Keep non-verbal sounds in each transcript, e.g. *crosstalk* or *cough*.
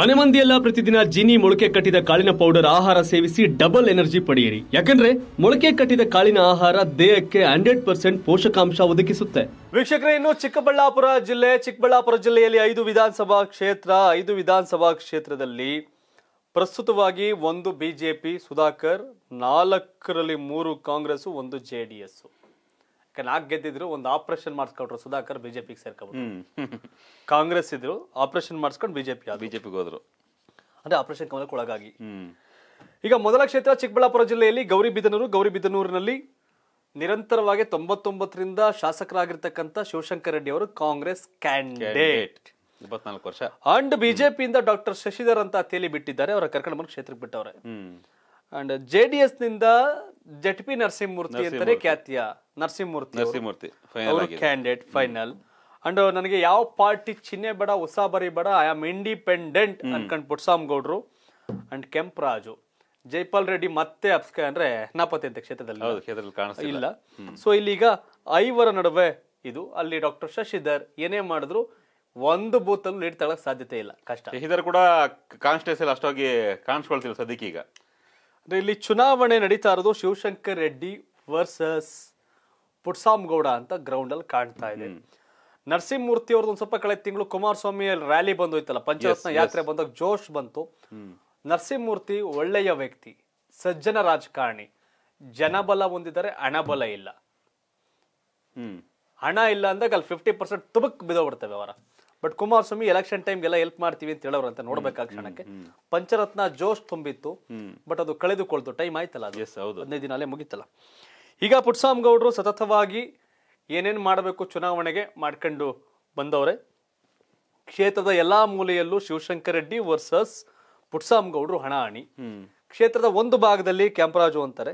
ಮನೆ ಮಂದಿಯೆಲ್ಲ ಪ್ರತಿದಿನ ಜಿನಿ ಮೊಳಕೆ ಕಟ್ಟಿದ ಕಾಳಿನ ಪೌಡರ್ ಆಹಾರ ಸೇವಿಸಿ ಡಬಲ್ ಎನರ್ಜಿ ಪಡೆಯಿರಿ ಯಾಕಂದ್ರೆ ಮೊಳಕೆ ಕಟ್ಟಿದ ಕಾಳಿನ ಆಹಾರ ದೇಹಕ್ಕೆ ಹಂಡ್ರೆಡ್ ಪರ್ಸೆಂಟ್ ಪೋಷಕಾಂಶ ಒದಗಿಸುತ್ತೆ ವೀಕ್ಷಕರೇ ಇನ್ನು ಚಿಕ್ಕಬಳ್ಳಾಪುರ ಜಿಲ್ಲೆ ಚಿಕ್ಕಬಳ್ಳಾಪುರ ಜಿಲ್ಲೆಯಲ್ಲಿ ಐದು ವಿಧಾನಸಭಾ ಕ್ಷೇತ್ರ ಐದು ವಿಧಾನಸಭಾ ಕ್ಷೇತ್ರದಲ್ಲಿ ಪ್ರಸ್ತುತವಾಗಿ ಒಂದು ಬಿಜೆಪಿ ಸುಧಾಕರ್ ನಾಲ್ಕರಲ್ಲಿ ಮೂರು ಕಾಂಗ್ರೆಸ್ ಒಂದು ಜೆ ಡಿ ನಾಲ್ಕು ಗೆದ್ದಿದ್ರು ಒಂದು ಆಪರೇಷನ್ ಮಾಡಿಸ್ಕೊಟ್ರು ಸುಧಾಕರ್ ಬಿಜೆಪಿಗೆ ಸೇರ್ಕೊಂಡು ಕಾಂಗ್ರೆಸ್ ಇದ್ರು ಆಪರೇಷನ್ ಮಾಡಿಸ್ಕೊಂಡು ಬಿಜೆಪಿ ಬಿಜೆಪಿಗೆ ಹೋದ್ರು ಅಂದ್ರೆ ಆಪರೇಷನ್ ಕಮಲಕ್ಕೆ ಒಳಗಾಗಿ ಈಗ ಮೊದಲ ಕ್ಷೇತ್ರ ಚಿಕ್ಕಬಳ್ಳಾಪುರ ಜಿಲ್ಲೆಯಲ್ಲಿ ಗೌರಿಬಿದನೂರು ಗೌರಿಬಿದನೂರಿನಲ್ಲಿ ನಿರಂತರವಾಗಿ ತೊಂಬತ್ತೊಂಬತ್ತರಿಂದ ಶಾಸಕರಾಗಿರ್ತಕ್ಕಂಥ ಶಿವಶಂಕರ್ ರೆಡ್ಡಿ ಅವರು ಕಾಂಗ್ರೆಸ್ ಕ್ಯಾಂಡಿಡೇಟ್ ಇಪ್ಪತ್ನಾಲ್ಕು ವರ್ಷ ಅಂಡ್ ಬಿಜೆಪಿಯಿಂದ ಡಾಕ್ಟರ್ ಶಶಿಧರ್ ಅಂತ ತೇಲಿ ಬಿಟ್ಟಿದ್ದಾರೆ ಅವರ ಕರ್ಕೊಂಡು ಬಂದು ಕ್ಷೇತ್ರಕ್ಕೆ ಬಿಟ್ಟವ್ರೆ ಅಂಡ್ ಜೆ ಡಿ ಎಸ್ ನಿಂದ ಜಟ್ ಪಿ ನರಸಿಂಹಮೂರ್ತಿ ಅಂತಾನೆ ಖ್ಯಾತಿಯ Narasimhamurthy Narasimhamurthy candidate final and ನನಗೆ ಯಾವ ಪಾರ್ಟಿ ಚಿಹ್ನೆ ಬೇಡ ಹೊಸ ಬರಿ ಬೇಡ ಐ ಆಮ್ ಇಂಡಿಪೆಂಡೆಂಟ್ ಅನ್ಕೊಂಡ್ ಪುಟ್ಸಾಮ್ ಗೌಡ್ರು ಅಂಡ್ ಕೆಂಪರಾಜು ಜೈಪಾಲ್ ರೆಡ್ಡಿ ಮತ್ತೆ ಅಪ್ಸ್ಕ ಅಂದ್ರೆ ನಾಪತ್ತೆ ಅಂತ ಕ್ಷೇತ್ರದಲ್ಲಿ ಇಲ್ಲ ಸೊ ಇಲ್ಲಿಗ ಐವರ ನಡುವೆ ಇದು ಅಲ್ಲಿ ಡಾಕ್ಟರ್ ಶಶಿಧರ್ ಏನೇ ಮಾಡಿದ್ರು ಒಂದು ಬೂತ್ ಅಲ್ಲಿ ನೀಡ್ತಾಳಕ್ ಸಾಧ್ಯತೆ ಇಲ್ಲ ಕಷ್ಟ ಶಶಿಧರ್ ಕೂಡ ಕಾನ್ಸ್ಟೆನ್ಸ್ ಅಷ್ಟಾಗಿ ಕಾಣಿಸ್ಕೊಳ್ತಿಲ್ಲ ಸದ್ಯಕ್ಕೆ ಈಗ ಅಂದರೆ ಇಲ್ಲಿ ಚುನಾವಣೆ ನಡೀತಾ ಇರೋದು ಶಿವಶಂಕರ್ ರೆಡ್ಡಿ ವರ್ಸಸ್ ಗೌಡ ಅಂತ ಅಲ್ಲಿ ಕಾಣ್ತಾ ಇದೆ ನರಸಿಂಹಮೂರ್ತಿ ಅವ್ರದ್ದು ಒಂದು ಸ್ವಲ್ಪ ಕಳೆದ ತಿಂಗಳು ಕುಮಾರಸ್ವಾಮಿ ರ್ಯಾಲಿ ಬಂದೋಯ್ತಲ್ಲ ಪಂಚರತ್ನ ಯಾತ್ರೆ ಬಂದಾಗ ಜೋಶ್ ಬಂತು ನರಸಿಂಹಮೂರ್ತಿ ಒಳ್ಳೆಯ ವ್ಯಕ್ತಿ ಸಜ್ಜನ ರಾಜಕಾರಣಿ ಜನಬಲ ಹೊಂದಿದರೆ ಹಣಬಲ ಇಲ್ಲ ಹಣ ಇಲ್ಲ ಅಂದಾಗ ಅಲ್ಲಿ ಫಿಫ್ಟಿ ಪರ್ಸೆಂಟ್ ತುಬಕ್ ಬಿದೋಗ್ಬಿಡ್ತವೆ ಅವರ ಬಟ್ ಕುಮಾರಸ್ವಾಮಿ ಎಲೆಕ್ಷನ್ ಟೈಮ್ ಎಲ್ಲ ಹೆಲ್ಪ್ ಮಾಡ್ತೀವಿ ಅಂತ ಹೇಳೋರು ಅಂತ ಆ ಕ್ಷಣಕ್ಕೆ ಪಂಚರತ್ನ ಜೋಶ್ ತುಂಬಿತ್ತು ಬಟ್ ಅದು ಕಳೆದುಕೊಳ್ತು ಟೈಮ್ ಆಯ್ತಲ್ಲ ಅದು ಹದಿನೈದು ದಿನ ಅಲ್ಲೇ ಮುಗಿತಲ್ಲ ಈಗ ಗೌಡ್ರು ಸತತವಾಗಿ ಏನೇನ್ ಮಾಡಬೇಕು ಚುನಾವಣೆಗೆ ಮಾಡ್ಕೊಂಡು ಬಂದವರೇ ಕ್ಷೇತ್ರದ ಎಲ್ಲಾ ಮೂಲೆಯಲ್ಲೂ ಶಿವಶಂಕರ್ ರೆಡ್ಡಿ ವರ್ಸಸ್ ಪುಟ್ಸಾಮ್ ಹಣ ಹಣಾಹಣಿ ಕ್ಷೇತ್ರದ ಒಂದು ಭಾಗದಲ್ಲಿ ಕ್ಯಾಂಪರಾಜು ಅಂತಾರೆ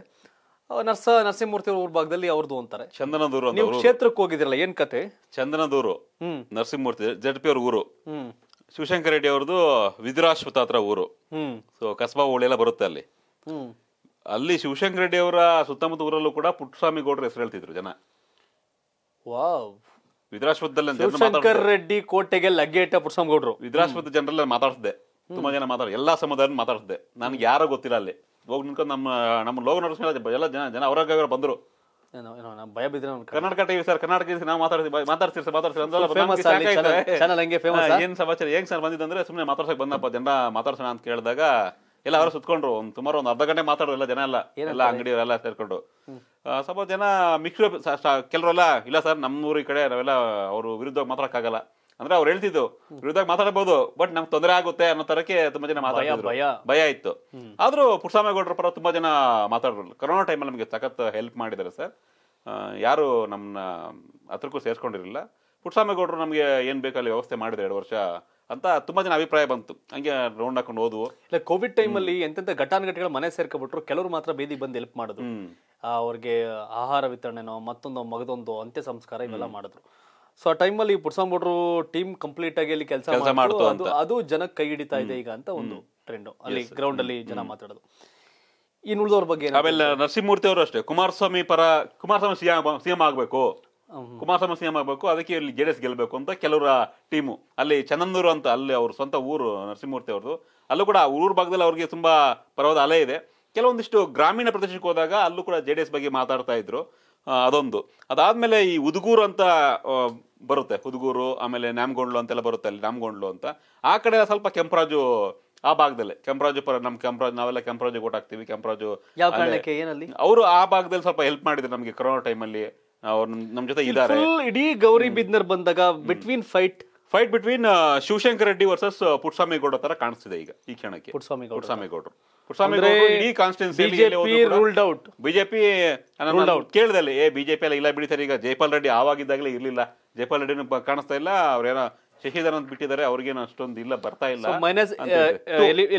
ನರಸ ನರಸಿಂಹಮೂರ್ತಿ ಅವ್ರ ಭಾಗದಲ್ಲಿ ಅವ್ರದ್ದು ಅಂತಾರೆ ಚಂದನದೂರು ಅಂತ ನೀವು ಕ್ಷೇತ್ರಕ್ಕೆ ಹೋಗಿದ್ರಲ್ಲ ಏನ್ ಕತೆ ಚಂದನದೂರು ನರಸಿಂಹಮೂರ್ತಿ ಜಡ್ ಪಿ ಅವ್ರ ಊರು ಶಿವಶಂಕರ ರೆಡ್ಡಿ ಅವ್ರದ್ದು ವಿದ್ರಾಶ್ವತ ಹತ್ರ ಊರು ಸೊ ಕಸಬಾ ಹೋಳಿ ಎಲ್ಲ ಬರುತ್ತೆ ಅಲ್ಲಿ ಅಲ್ಲಿ ಶಿವಶಂಕರ ರೆಡ್ಡಿ ಅವರ ಸುತ್ತಮುತ್ತ ಊರಲ್ಲೂ ಕೂಡ ಪುಟ್ಟಸ್ವಾಮಿ ಗೌಡ್ರ ಹೆಸರು ಹೇಳ್ತಿದ್ರು ಜನ ವಾವ್ ರೆಡ್ಡಿ ಕೋಟೆಗೆ ಇಟ್ಟ ಪುಟ್ಟಸ್ವಾಮಿ ಗೌಡ್ರು ವಿದ್ರಾಶ್ವತ ಜನರಲ್ಲ ಮಾತಾಡ್ತಿದ್ದೆ ತುಂಬಾ ಜನ ಮಾತಾಡ ಎಲ್ಲಾ ಸಮುದಾಯ ಮಾತಾಡ್ತಿದ್ದೆ ನನ್ಗೆ ಯಾರೋ ಗೊತ್ತಿಲ್ಲ ಅಲ್ಲಿ ಹೋಗಿ ನಿಂತ್ಕೊಂಡು ನಮ್ಮ ನಮ್ಮ ಲೋಗ ನಡ್ಸ್ಮೇಲೆ ಎಲ್ಲ ಜನ ಜನ ಅವ್ರಾಗ ಬಂದರು ಭಯ ಬಿದ್ರೆ ಕರ್ನಾಟಕ ಟಿವಿ ಸರ್ ಕರ್ನಾಟಕ ನಾವು ಮಾತಾಡ್ತೀವಿ ಮಾತಾಡ್ತೀರಿ ಸರ್ ಮಾತಾಡ್ತೀರಿ ಏನು ಸಮಾಚಾರ ಹೆಂಗ್ ಸರ್ ಬಂದಿದ್ದಂದ್ರೆ ಸುಮ್ಮನೆ ಮಾತಾಡ್ಸಕ್ ಬಂದಪ್ಪ ಜನ ಮಾತಾಡ್ಸೋಣ ಅಂತ ಕೇಳಿದಾಗ ಎಲ್ಲ ಅವರು ಸುತ್ಕೊಂಡ್ರು ಒಂದು ಸುಮಾರು ಒಂದು ಅರ್ಧ ಗಂಟೆ ಮಾತಾಡೋರು ಎಲ್ಲ ಜನ ಎಲ್ಲ ಎಲ್ಲ ಅಂಗಡಿಯವರೆಲ್ಲ ಸೇರ್ಕೊಂಡು ಸ್ವಲ್ಪ ಜನ ಮಿಕ್ಸ್ ಕೆಲವರೆಲ್ಲ ಇಲ್ಲ ಸರ್ ನಮ್ಮೂರಿ ಕಡೆ ನಾವೆಲ್ಲ ಅವರು ವಿರುದ್ಧವಾಗಿ ಮಾತಾಡೋಕ್ಕಾಗಲ್ಲ ಅಂದ್ರೆ ಅವ್ರು ಹೇಳ್ತಿದ್ರು ವಿರುದ್ಧ ಮಾತಾಡಬಹುದು ಬಟ್ ನಮ್ಗೆ ತೊಂದರೆ ಆಗುತ್ತೆ ಅನ್ನೋ ತರಕ್ಕೆ ತುಂಬಾ ಜನ ಮಾತಾಡಿದ್ರು ಭಯ ಇತ್ತು ಆದ್ರೂ ಪುರುಷಾಮೇಗೌಡರ ಪರ ತುಂಬಾ ಜನ ಮಾತಾಡ್ರು ಕೊರೋನಾ ಟೈಮಲ್ಲಿ ನಮಗೆ ಸಖತ್ ಹೆಲ್ಪ್ ಮಾಡಿದ್ದಾರೆ ಸರ್ ಯಾರು ನಮ್ಮನ್ನ ಹತ್ರಕ್ಕೂ ಸೇರ್ಸ್ಕೊಂಡಿರಲಿಲ್ಲ ಪುಟ್ಸಾಮೇಗೌಡರು ನಮಗೆ ಏನ್ ಬೇಕಲ್ಲಿ ವ್ಯವಸ್ಥೆ ಮಾಡಿದ್ರು ಎರಡು ವರ್ಷ ಅಂತ ತುಂಬಾ ಜನ ಅಭಿಪ್ರಾಯ ಬಂತು ಹಂಗೆ ರೌಂಡ್ ಹಾಕೊಂಡು ಹೋದ್ವು ಇಲ್ಲ ಕೋವಿಡ್ ಟೈಮಲ್ಲಿ ಎಂತೆಂತ ಘಟಾನುಘಟಿಗಳು ಮನೆ ಸೇರ್ಕೊಬಿಟ್ರು ಕೆಲವರು ಮಾತ್ರ ಬೀದಿ ಬಂದು ಹೆಲ್ಪ್ ಮಾಡಿದ್ರು ಅವ್ರಿಗೆ ಆಹಾರ ವಿತರಣೆನೋ ಮತ್ತೊಂದು ಮಗದೊಂದು ಅಂತ್ಯ ಸಂಸ್ಕಾರ ಇವೆಲ್ಲ ಮಾಡಿದ್ರು ಸೊ ಆ ಟೈಮಲ್ಲಿ ಪುಟ್ಸಾಂಬೋಡ್ರು ಟೀಮ್ ಕಂಪ್ಲೀಟ್ ಆಗಿ ಅಲ್ಲಿ ಕೆಲಸ ಅದು ಅದು ಜನಕ್ಕೆ ಕೈ ಹಿಡಿತಾ ಇದೆ ಈಗ ಅಂತ ಒಂದು ಟ್ರೆಂಡು ಅಲ್ಲಿ ಗ್ರೌಂಡ್ ಅಲ್ಲಿ ಜನ ಮಾತಾಡೋದು ಇನ್ನು ಉಳಿದವ್ರ ಬಗ್ಗೆ ಆಮೇಲೆ ನರಸಿಂಹಮೂರ್ತಿ ಅವರು ಅಷ್ಟೇ ಕುಮಾರಸ್ವಾಮಿ ಪರ ಕುಮಾರಸ್ವಾಮಿ ಸಿಎಂ ಎಂ ಆಗಬೇಕು ಕುಮಾರಸ್ವಾಮಿ ಸಿಎಂ ಆಗಬೇಕು ಅದಕ್ಕೆ ಇಲ್ಲಿ ಜೆ ಡಿ ಎಸ್ ಗೆಲ್ಲಬೇಕು ಅಂತ ಕೆಲವರ ಟೀಮು ಅಲ್ಲಿ ಚನ್ನಂದೂರು ಅಂತ ಅಲ್ಲಿ ಅವ್ರ ಸ್ವಂತ ಊರು ನರಸಿಂಹಮೂರ್ತಿ ಅವ್ರದ್ದು ಅಲ್ಲೂ ಕೂಡ ಊರು ಭಾಗದಲ್ಲಿ ಅವ್ರಿಗೆ ತುಂಬಾ ಪರವಾದ ಅಲೆ ಇದೆ ಕೆಲವೊಂದಿಷ್ಟು ಗ್ರಾಮೀಣ ಪ್ರದೇಶಕ್ಕೆ ಹೋದಾಗ ಅಲ್ಲೂ ಕೂಡ ಜೆ ಡಿ ಎಸ್ ಬಗ್ಗೆ ಮಾತಾಡ್ತಾ ಇದ್ರು ಅದೊಂದು ಅದಾದಮೇಲೆ ಈ ಉದ್ಗೂರು ಅಂತ ಬರುತ್ತೆ ಉದ್ಗೂರು ಆಮೇಲೆ ನ್ಯಾಮ್ಗೊಂಡ್ಲು ಅಂತೆಲ್ಲ ಬರುತ್ತೆ ಅಲ್ಲಿ ನ್ಯಾಮ್ಗೊಂಡ್ಲು ಅಂತ ಆ ಕಡೆ ಸ್ವಲ್ಪ ಕೆಂಪರಾಜು ಆ ಭಾಗದಲ್ಲಿ ಕೆಂಪರಾಜು ಪರ ನಮ್ಮ ಕೆಂಪರಾಜು ನಾವೆಲ್ಲ ಕೆಂಪರಾಜು ಓಟ್ ಹಾಕ್ತೀವಿ ಕೆಂಪರಾಜು ಅವರು ಆ ಭಾಗದಲ್ಲಿ ಸ್ವಲ್ಪ ಹೆಲ್ಪ್ ಮಾಡಿದ್ರು ನಮಗೆ ಕೊರೋನಾ ಟೈಮಲ್ಲಿ ಅವ್ರು ನಮ್ಮ ಜೊತೆ ಇದ್ದಾರೆ ಇಡೀ ಗೌರಿ ಬಿದ್ನರ್ ಬಂದಾಗ between fight fight between Shivashankar Reddy versus Puttaswamy Gowda ತರ ಕಾಣಿಸ್ತಿದೆ ಈಗ ಈ ಕ್ಷಣಕ್ಕೆ ಪುಟ್ಸ್ವಾಮಿ ಗೌಡ್ರು ರೂಲ್ಡ್ ಔಟ್ ಬಿಜೆಪಿ ಕೇಳಿದಲ್ಲಿ ಏ ಬಿಜೆಪಿ ಎಲ್ಲ ಇಲ್ಲ ಬಿಡ್ತಾರೆ ಈಗ ಜೈಪಾಲ್ ರೆಡ್ಡಿ ಆವಾಗಿದ್ದಾಗಲೇ ಇರಲಿಲ್ಲ ಜೈಪಾಲ್ ರೆಡ್ಡಿನ ಕಾಣಿಸ್ತಾ ಇಲ್ಲ ಅವ್ರೇನೋ ಅಂತ ಬಿಟ್ಟಿದ್ದಾರೆ ಅವ್ರಿಗೇನು ಅಷ್ಟೊಂದು ಇಲ್ಲ ಬರ್ತಾ ಇಲ್ಲ minus